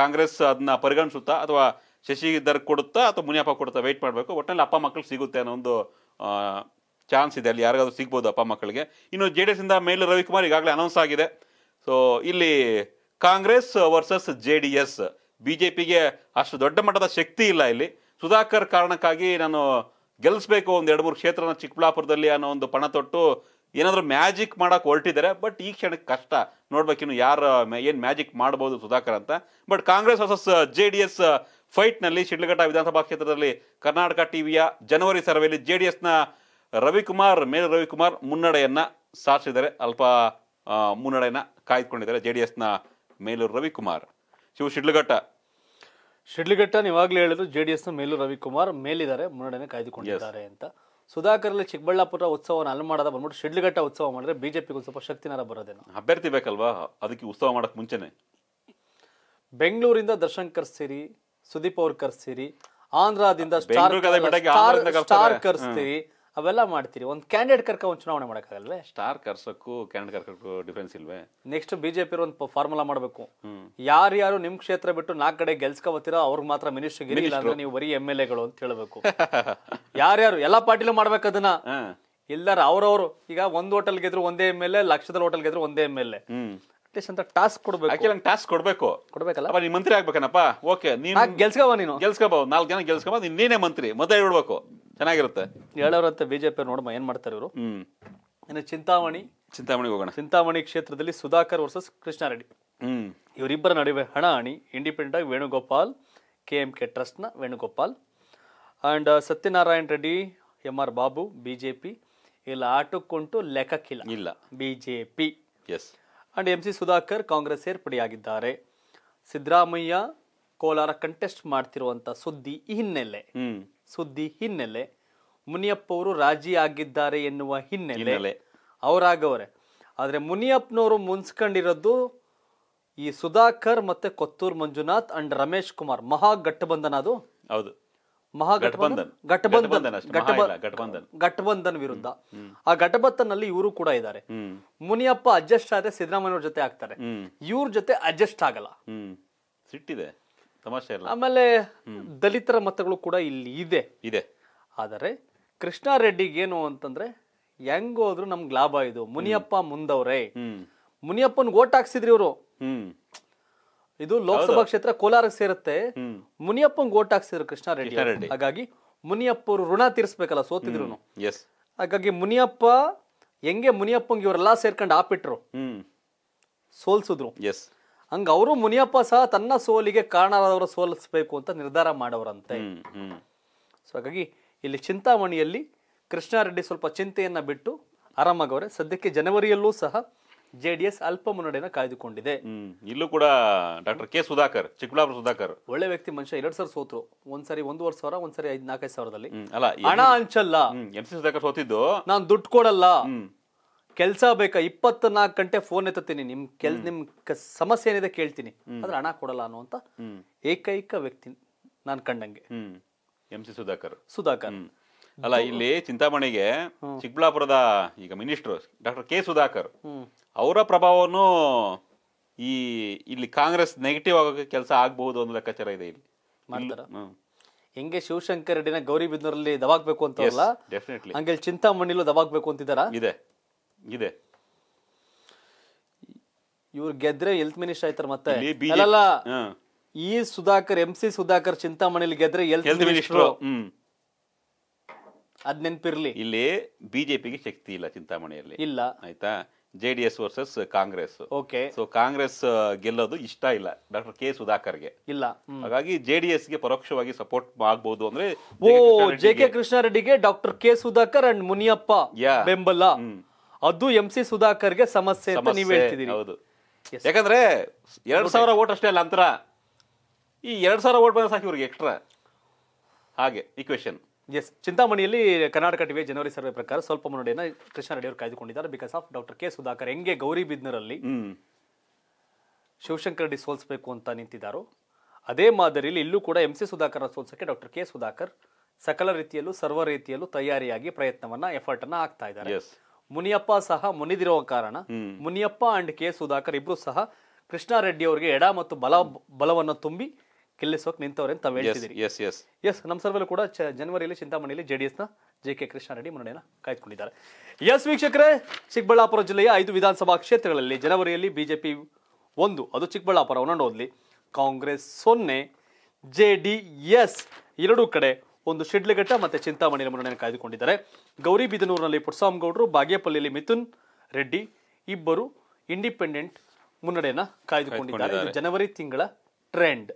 ಕಾಂಗ್ರೆಸ್ ಅದನ್ನ ಪರಿಗಣಿಸುತ್ತಾ ಅಥವಾ ಶಶಿಧರ್ ಕೊಡುತ್ತಾ ಅಥವಾ ಮುನಿಯಪ್ಪ ಕೊಡುತ್ತಾ ವೆಯ್ಟ್ ಮಾಡಬೇಕು ಒಟ್ಟಿನಲ್ಲಿ ಅಪ್ಪ ಮಕ್ಕಳು ಸಿಗುತ್ತೆ ಅನ್ನೋ ಒಂದು ಚಾನ್ಸ್ ಇದೆ ಅಲ್ಲಿ ಯಾರಿಗಾದರೂ ಸಿಗ್ಬೋದು ಅಪ್ಪ ಮಕ್ಕಳಿಗೆ ಇನ್ನು ಜೆ ಡಿ ಎಸ್ ಇಂದ ಮೇಲು ರವಿಕುಮಾರ್ ಈಗಾಗಲೇ ಅನೌನ್ಸ್ ಆಗಿದೆ ಸೊ ಇಲ್ಲಿ Congress versus J D S B J ಪಿಗೆ ಅಷ್ಟು ದೊಡ್ಡ ಮಟ್ಟದ ಶಕ್ತಿ ಇಲ್ಲ ಇಲ್ಲಿ ಸುಧಾಕರ್ ಕಾರಣಕ್ಕಾಗಿ ನಾನು ಗೆಲ್ಲಿಸ್ಬೇಕು ಒಂದು ಎರಡು ಮೂರು ಕ್ಷೇತ್ರನ ಚಿಕ್ಕಬಳ್ಳಾಪುರದಲ್ಲಿ ಅನ್ನೋ ಒಂದು ಪಣ ತೊಟ್ಟು ಏನಾದರೂ ಮ್ಯಾಜಿಕ್ ಮಾಡೋಕೆ ಹೊರಟಿದ್ದಾರೆ ಬಟ್ ಈ ಕ್ಷಣಕ್ಕೆ ಕಷ್ಟ ನೋಡ್ಬೇಕಿನ್ನು ಯಾರು ಏನು ಮ್ಯಾಜಿಕ್ ಮಾಡ್ಬೋದು ಸುಧಾಕರ್ ಅಂತ but Congress versus J D S ಫೈಟ್ನಲ್ಲಿ ಶಿಡ್ಲಘಟ್ಟ ವಿಧಾನಸಭಾ ಕ್ಷೇತ್ರದಲ್ಲಿ ಕರ್ನಾಟಕ ಟಿವಿಯ ಜನವರಿ ಸರ್ವೆಯಲ್ಲಿ ಜೆ ಡಿ ಎಸ್ನ ರವಿಕುಮಾರ್ ಮೇಲ್ ರವಿಕುಮಾರ್ ಮುನ್ನಡೆಯನ್ನು ಸಾಧಿಸಿದ್ದಾರೆ ಅಲ್ಪ ಮುನ್ನಡೆಯನ್ನು ಕಾಯ್ದುಕೊಂಡಿದ್ದಾರೆ ಜೆ ಡಿ ಎಸ್ನ ಮೇಲೂರು ರವಿಕುಮಾರ್ ಶಿವ ಶಿಡ್ಲಘಟ್ಟ ಶಿಡ್ಲಿಘಟ್ಟ ನೀವಾಗಲೇ ಹೇಳಿದ್ರು ಜೆ ಡಿ ಎಸ್ನ ಮೇಲೂ ರವಿಕುಮಾರ್ ಮೇಲಿದ್ದಾರೆ ಮುನ್ನಡೆಯನ್ನು ಕಾಯ್ದುಕೊಂಡಿದ್ದಾರೆ ಅಂತ ಸುಧಾಕರ್ಲಿ ಚಿಕ್ಕಬಳ್ಳಾಪುರ ಉತ್ಸವವನ್ನು ಅಲ್ಲಿ ಮಾಡದ ಬಂದ್ಬಿಟ್ಟು ಶಿಡ್ಲಿಘಟ್ಟ ಉತ್ಸವ ಮಾಡಿದ್ರೆ ಬಿಜೆಪಿಗೆ ಸ್ವಲ್ಪ ಶಕ್ತಿನಾರ ಬರೋದೇನು ಅಭ್ಯರ್ಥಿ ಬೇಕಲ್ವಾ ಅದಕ್ಕೆ ಉತ್ಸವ ಮಾಡಕ್ ಮುಂಚೆನೆ ಬೆಂಗಳೂರಿಂದ ದರ್ಶನ್ ಕರ್ಸಿರಿ ಸುದೀಪ್ ಅವ್ರು ಕರ್ಸಿರಿ ಆಂಧ್ರದಿಂದ ಸ್ಟಾರ್ ಕರ್ಸ್ತೀರಿ ಅವೆಲ್ಲ ಮಾಡ್ತೀರಿ ಒಂದು ಕ್ಯಾಂಡಿಡೇಟ್ ಕರ್ಕ ಒಂದು ಚುನಾವಣೆ ಮಾಡೋಕ್ಕಾಗಲ್ವೇ ಸ್ಟಾರ್ ಕರ್ಸಕ್ಕೂ ಕ್ಯಾಂಡಿಡೇಟ್ ಕರ್ಕೋ ಡಿಫ್ರೆನ್ಸ್ ಇಲ್ವೇ ನೆಕ್ಸ್ಟ್ ಬಿಜೆಪಿ ಒಂದು ಫಾರ್ಮುಲಾ ಮಾಡಬೇಕು ಯಾರ್ಯಾರು ಯಾರು ನಿಮ್ಮ ಕ್ಷೇತ್ರ ಬಿಟ್ಟು ನಾಲ್ಕು ಕಡೆ ಗೆಲ್ಸ್ಕೊಬತ್ತೀರೋ ಅವ್ರಿಗೆ ಮಾತ್ರ ಮಿನಿಸ್ಟರ್ ಗಿರಿ ಇಲ್ಲ ಅಂದ್ರೆ ನೀವು ಬರೀ ಎಮ್ ಎಲ್ ಎಗಳು ಅಂತ ಹೇಳಬೇಕು ಯಾರ್ಯಾರು ಎಲ್ಲ ಪಾರ್ಟಿಲೂ ಮಾಡ್ಬೇಕು ಅದನ್ನ ಎಲ್ಲರೂ *laughs* ಅವ್ರವ್ರು ಈಗ ಒಂದ್ ಹೋಟೆಲ್ ಗೆದ್ರು ಒಂದೇ ಎಮ್ ಎಲ್ ಎ ಲಕ್ಷದ ಹೋಟೆಲ್ ಗೆದ್ರು ಒಂದೇ ಎಮ್ ಎಲ್ ಎ ಅಂತ ಟಾಸ್ಕ್ ಕೊಡ್ಬೇಕು ಟಾಸ್ಕ್ ಕೊಡ್ಬೇಕು ಕೊಡ್ಬೇಕಲ್ಲ ನೀ ಮಂತ್ರಿ ಆಗ್ಬೇಕನಪ್ಪ ಓಕೆ ನೀನು ನಾಲ್ಕು ಜನ ಗೆಲ್ಸ್ಕೊಬ ನೀನ್ ನೀನೇ ಮಂತ್ರಿ ಮೊದಲೇ ಇಡ್ಬೇಕು ಚೆನ್ನಾಗಿರುತ್ತೆ ಹೇಳೋರಂತೆ ಬಿಜೆಪಿ ನೋಡಮ್ಮ ಏನ್ ಮಾಡ್ತಾರೆ ಇವರು ಇನ್ನು ಚಿಂತಾಮಣಿ ಚಿಂತಾಮಣಿಗೆ ಹೋಗೋಣ ಚಿಂತಾಮಣಿ ಕ್ಷೇತ್ರದಲ್ಲಿ ಸುಧಾಕರ್ ವರ್ಸಸ್ ಕೃಷ್ಣಾರೆಡ್ಡಿ ಹ್ಮ್ ಇವರಿಬ್ಬರ ನಡುವೆ ಹಣ ಹಣಿ ಇಂಡಿಪೆಂಡೆಂಟ್ ಆಗಿ ವೇಣುಗೋಪಾಲ್ ಕೆ ಎಂ ಕೆ ಟ್ರಸ್ಟ್ನ Venugopal and uh, Satyanarayana Reddy M R Babu BJP ಇಲ್ಲ ಆಟಕ್ಕುಂಟು ಲೆಕ್ಕಕ್ಕಿಲ್ಲ ಇಲ್ಲ ಬಿಜೆಪಿ ಎಸ್ and M C Sudhakar Congress ಸೇರ್ಪಡೆಯಾಗಿದ್ದಾರೆ ಸಿದ್ದರಾಮಯ್ಯ ಕೋಲಾರ ಕಂಟೆಸ್ಟ್ ಮಾಡ್ತಿರುವಂತ ಸುದ್ದಿ ಈ ಹಿನ್ನೆಲೆ ಸುದ್ದಿ ಹಿನ್ನೆಲೆ ಮುನಿಯಪ್ಪ ಅವರು ರಾಜಿ ಆಗಿದ್ದಾರೆ ಎನ್ನುವ ಹಿನ್ನೆಲೆ ಅವರಾಗವರೇ ಆದರೆ ಮುನಿಯಪ್ಪನವರು ಮುನ್ಸ್ಕೊಂಡಿರೋದು ಈ ಸುಧಾಕರ್ ಮತ್ತೆ ಕೊತ್ತೂರ್ ಮಂಜುನಾಥ್ ಅಂಡ್ ರಮೇಶ್ ಕುಮಾರ್ ಮಹಾ ಅದು ಹೌದು ಮಹಾ ಘಟಬಂಧನ್ ಘಟಬಂಧನ್ ಘಟಬಂಧನ್ ವಿರುದ್ಧ ಆ ಘಟಬಂಧನ್ ನಲ್ಲಿ ಇವರು ಕೂಡ ಇದ್ದಾರೆ ಮುನಿಯಪ್ಪ ಅಡ್ಜಸ್ಟ್ ಆದ್ರೆ ಸಿದ್ದರಾಮಯ್ಯವ್ರ ಜೊತೆ ಆಗ್ತಾರೆ ಇವ್ರ ಜೊತೆ ಅಡ್ಜಸ್ಟ್ ಆಗಲ್ಲ ಸಿಟ್ಟಿದೆ ಸಮಸ್ಯೆ ಇಲ್ಲ ಆಮೇಲೆ ದಲಿತರ ಮತಗಳು ಕೂಡ ಇಲ್ಲಿ ಇದೆ ಇದೆ ಆದರೆ ಕೃಷ್ಣಾರೆಡ್ಡಿಗೆ ಏನು ಅಂತಂದ್ರೆ ಹೆಂಗ್ ಹೋದ್ರು ನಮ್ಗೆ ಲಾಭ ಇದು ಮುನಿಯಪ್ಪ ಮುಂದವ್ರೆ ಮುನಿಯಪ್ಪನ್ ಓಟ್ ಹಾಕ್ಸಿದ್ರಿ ಇವರು ಇದು ಲೋಕಸಭಾ ಕ್ಷೇತ್ರ ಕೋಲಾರ ಸೇರುತ್ತೆ ಮುನಿಯಪ್ಪನ್ ಓಟ್ ಹಾಕ್ಸಿದ್ರು ಕೃಷ್ಣಾರೆಡ್ಡಿ ಹಾಗಾಗಿ ಮುನಿಯಪ್ಪ ಋಣ ತೀರಿಸ್ಬೇಕಲ್ಲ ಸೋತಿದ್ರು ಹಾಗಾಗಿ ಮುನಿಯಪ್ಪ ಹೆಂಗೆ ಮುನಿಯಪ್ಪಂಗೆ ಇವರೆಲ್ಲಾ ಸೇರ್ಕೊಂಡು ಆಪಿಟ್ರು ಸೋಲ್ಸಿದ್ರು ಎಸ್ ಹಂಗ ಅವರು ಮುನಿಯಪ್ಪ ಸಹ ತನ್ನ ಸೋಲಿಗೆ ಕಾರಣರಾದವರ ಸೋಲಿಸಬೇಕು ಅಂತ ನಿರ್ಧಾರ ಮಾಡವರಂತೆ ಸೊ ಹಾಗಾಗಿ ಇಲ್ಲಿ ಚಿಂತಾಮಣಿಯಲ್ಲಿ ಕೃಷ್ಣಾರೆಡ್ಡಿ ಸ್ವಲ್ಪ ಚಿಂತೆಯನ್ನ ಬಿಟ್ಟು ಆರಾಮಾಗವ್ರೆ ಸದ್ಯಕ್ಕೆ ಜನವರಿಯಲ್ಲೂ ಸಹ ಜೆ ಡಿ ಎಸ್ ಅಲ್ಪ ಮುನ್ನಡೆಯನ್ನು ಕಾಯ್ದುಕೊಂಡಿದೆ ಇಲ್ಲೂ ಕೂಡ ಡಾಕ್ಟರ್ ಕೆ ಸುಧಾಕರ್ ಚಿಕ್ಕಬಳ್ಳಾಪುರ ಸುಧಾಕರ್ ಒಳ್ಳೆ ವ್ಯಕ್ತಿ ಮನುಷ್ಯ ಎರಡು ಸಾವಿರ ಸೋತರು ಒಂದ್ಸರಿ ಒಂದೂವರೆ ಸಾವಿರ ಒಂದ್ಸರಿ ಐದ್ ನಾಲ್ಕೈದು ಸಾವಿರದಲ್ಲಿ ಅಲ್ಲ ಹಣ ಹಂಚಲ್ಲ ಎಂ ಸಿ ಸುಧಾಕರ್ ಸೋತಿದ್ದು ನಾನು ದುಡ್ಡು ಕೊಡಲ್ಲ ಕೆಲಸ ಬೇಕಾ ಇಪ್ಪತ್ನಾಲ್ಕು ಗಂಟೆ ಫೋನ್ ಎತ್ತೀನಿ ನಿಮ್ ಕೆಲ್ ನಿಮ್ ಸಮಸ್ಯೆ ಏನಿದೆ ಕೇಳ್ತೀನಿ ಆದ್ರೆ ಹಣ ಕೊಡಲ್ಲ ಅನ್ನುವಂತ ಏಕೈಕ ವ್ಯಕ್ತಿ ನಾನು ಕಂಡಂಗೆ ಎಂ ಸಿ ಸುಧಾಕರ್ ಸುಧಾಕರ್ ಅಲ್ಲ ಇಲ್ಲಿ ಚಿಂತಾಮಣಿಗೆ ಚಿಕ್ಕಬಳ್ಳಾಪುರದ ಈಗ ಮಿನಿಸ್ಟರ್ ಡಾಕ್ಟರ್ ಕೆ ಸುಧಾಕರ್ ಅವರ ಪ್ರಭಾವನು ಈ ಇಲ್ಲಿ ಕಾಂಗ್ರೆಸ್ ನೆಗೆಟಿವ್ ಆಗೋಕೆ ಕೆಲಸ ಆಗಬಹುದು ಅನ್ನೋ ಲೆಕ್ಕಾಚಾರ ಇದೆ ಇಲ್ಲಿ ಹೆಂಗೆ ಶಿವಶಂಕರ್ ರೆಡ್ಡಿನ ಗೌರಿಬಿದ್ನೂರಲ್ಲಿ ದವಾಕ್ಬೇಕು ಅಂತ ಹಂಗೆ ಚಿಂತಾಮಣಿಲು ದವಾಕ್ಬೇಕು ಅಂತಿದಾರಾ ಇದೆ ಇದೆ ಇವ್ರು ಗೆದ್ರೆ ಹೆಲ್ತ್ ಮಿನಿಸ್ಟರ್ ಆಯ್ತಾರ ಮತ್ತೆ ಈ ಸುಧಾಕರ್ ಎಂ ಸಿ ಸುಧಾಕರ್ ಚಿಂತಾಮಣಿಲಿ ಗೆದ್ರೆ ಹೆಲ್ತ್ ಮಿನಿಸ್ಟರ್ ಅದ್ ನೆನ್ಪಿರ್ಲಿ ಇಲ್ಲಿ ಬಿಜೆಪಿಗೆ ಶಕ್ತಿ ಇಲ್ಲ ಚಿಂತಾಮಣಿಯಲ್ಲಿ ಇಲ್ಲ ಆಯ್ತಾ J D S versus Congress okay so Congress ಗೆಲ್ಲೋದು ಇಷ್ಟ ಇಲ್ಲ ಡಾಕ್ಟರ್ ಕೆ ಗೆ ಇಲ್ಲ ಹಾಗಾಗಿ ಜೆ ಡಿ ಪರೋಕ್ಷವಾಗಿ ಸಪೋರ್ಟ್ ಆಗ್ಬಹುದು ಅಂದ್ರೆ ಓ ಜೆ ಕೆ ಕೃಷ್ಣಾರೆಡ್ಡಿಗೆ doctor K Sudhakar and Muniyappa ಬೆಂಬಲ ಅದು ಎಂ ಸಿ ಸುಧಾಕರ್ಗೆ ಸಮಸ್ಯೆ ಅಂತ ನೀವು ಹೌದು ಯಾಕಂದ್ರೆ ಎರಡ್ ಸಾವಿರ ಓಟ್ ಅಷ್ಟೇ ಅಲ್ಲ ಅಂತರ ಈ ಎರಡ್ ಸಾವಿರ ಓಟ್ ಬಂದ್ರೆ ಸಾಕು ಇವ್ರಿಗೆ ಎಕ್ಸ್ಟ್ರಾ ಹಾಗೆ ಇಕ್ವೇಶನ್ ಎಸ್ ಚಿಂತಾಮಣಿಯಲ್ಲಿ ಕರ್ನಾಟಕ ಟಿವಿ ಜನವರಿ ಸರ್ವೆ ಪ್ರಕಾರ ಸ್ವಲ್ಪ ಮುನ್ನಡೆಯನ್ನು ಕೃಷ್ಣ ರೆಡ್ಡಿ ಅವರು ಕಾಯ್ದುಕೊಂಡಿದ್ದಾರೆ because of doctor K Sudhakar ಹೆಂಗೆ ಗೌರಿ ಬಿದ್ನರಲ್ಲಿ ಶಿವಶಂಕರ್ ರೆಡ್ಡಿ ಸೋಲ್ಸ್ಬೇಕು ಅಂತ ನಿಂತಿದ್ದಾರೆ ಅದೇ ಮಾದರಿಯಲ್ಲಿ ಇಲ್ಲೂ ಕೂಡ ಎಂ ಸಿ ಸುಧಾಕರ್ ಸೋಲ್ಸಕ್ಕೆ ಡಾಕ್ಟರ್ ಕೆ ಸುಧಾಕರ್ ಸಕಲ ರೀತಿಯಲ್ಲೂ ಸರ್ವ ರೀತಿಯಲ್ಲೂ ತಯಾರಿಯಾಗಿ ಪ್ರಯತ್ನವನ್ನ ಎಫರ್ಟ್ ಅನ್ನ ಹಾಕ್ತಾ ಇದ್ದಾರೆ ಮುನಿಯಪ್ಪ ಸಹ ಮುನಿದಿರುವ ಕಾರಣ ಮುನಿಯಪ್ಪ ಅಂಡ್ ಕೆ ಸುಧಾಕರ್ ಇಬ್ರು ಸಹ ಕೃಷ್ಣಾರೆಡ್ಡಿ ಅವರಿಗೆ ಎಡ ಮತ್ತು ಬಲ ಬಲವನ್ನು ತುಂಬಿ ಗೆಲ್ಲಿಸೋಕೆ ನಿಂತವ್ರೆ ಅಂತ ಎಸ್ ನಮ್ಮ ಸರ್ವಲ್ಲೂ ಕೂಡ ಜನವರಿಯಲ್ಲಿ ಚಿಂತಾಮಣಿಯಲ್ಲಿ ಜೆಡಿಎಸ್ನ ಜೆ ಕೆ ಕೃಷ್ಣಾರೆಡ್ಡಿ ಮುನ್ನಡೆಯನ್ನು ಕಾಯ್ದುಕೊಂಡಿದ್ದಾರೆ ಎಸ್ ವೀಕ್ಷಕರೇ ಚಿಕ್ಕಬಳ್ಳಾಪುರ ಜಿಲ್ಲೆಯ ಐದು ವಿಧಾನಸಭಾ ಕ್ಷೇತ್ರಗಳಲ್ಲಿ ಜನವರಿಯಲ್ಲಿ ಬಿಜೆಪಿ ಒಂದು ಅದು ಚಿಕ್ಕಬಳ್ಳಾಪುರ ಒಂದೊಂದು ನೋಡಲಿ ಕಾಂಗ್ರೆಸ್ ಸೊನ್ನೆ ಜೆ ಡಿ ಎಸ್ ಎರಡೂ ಕಡೆ ಒಂದು ಶಿಡ್ಲಘಟ್ಟ ಮತ್ತೆ ಚಿಂತಾಮಣಿಯ ಮುನ್ನಡೆಯನ್ನು ಕಾಯ್ದುಕೊಂಡಿದ್ದಾರೆ ಗೌರಿಬಿದನೂರಿನಲ್ಲಿ ಪುಟ್ಸಾಮಗೌಡರು ಬಾಗೇಪಲ್ಲಿಯಲ್ಲಿ ಮಿಥುನ್ ರೆಡ್ಡಿ ಇಬ್ಬರು ಇಂಡಿಪೆಂಡೆಂಟ್ ಮುನ್ನಡೆಯನ್ನ ಕಾಯ್ದುಕೊಂಡಿದ್ದಾರೆ ಜನವರಿ ತಿಂಗಳ ಟ್ರೆಂಡ್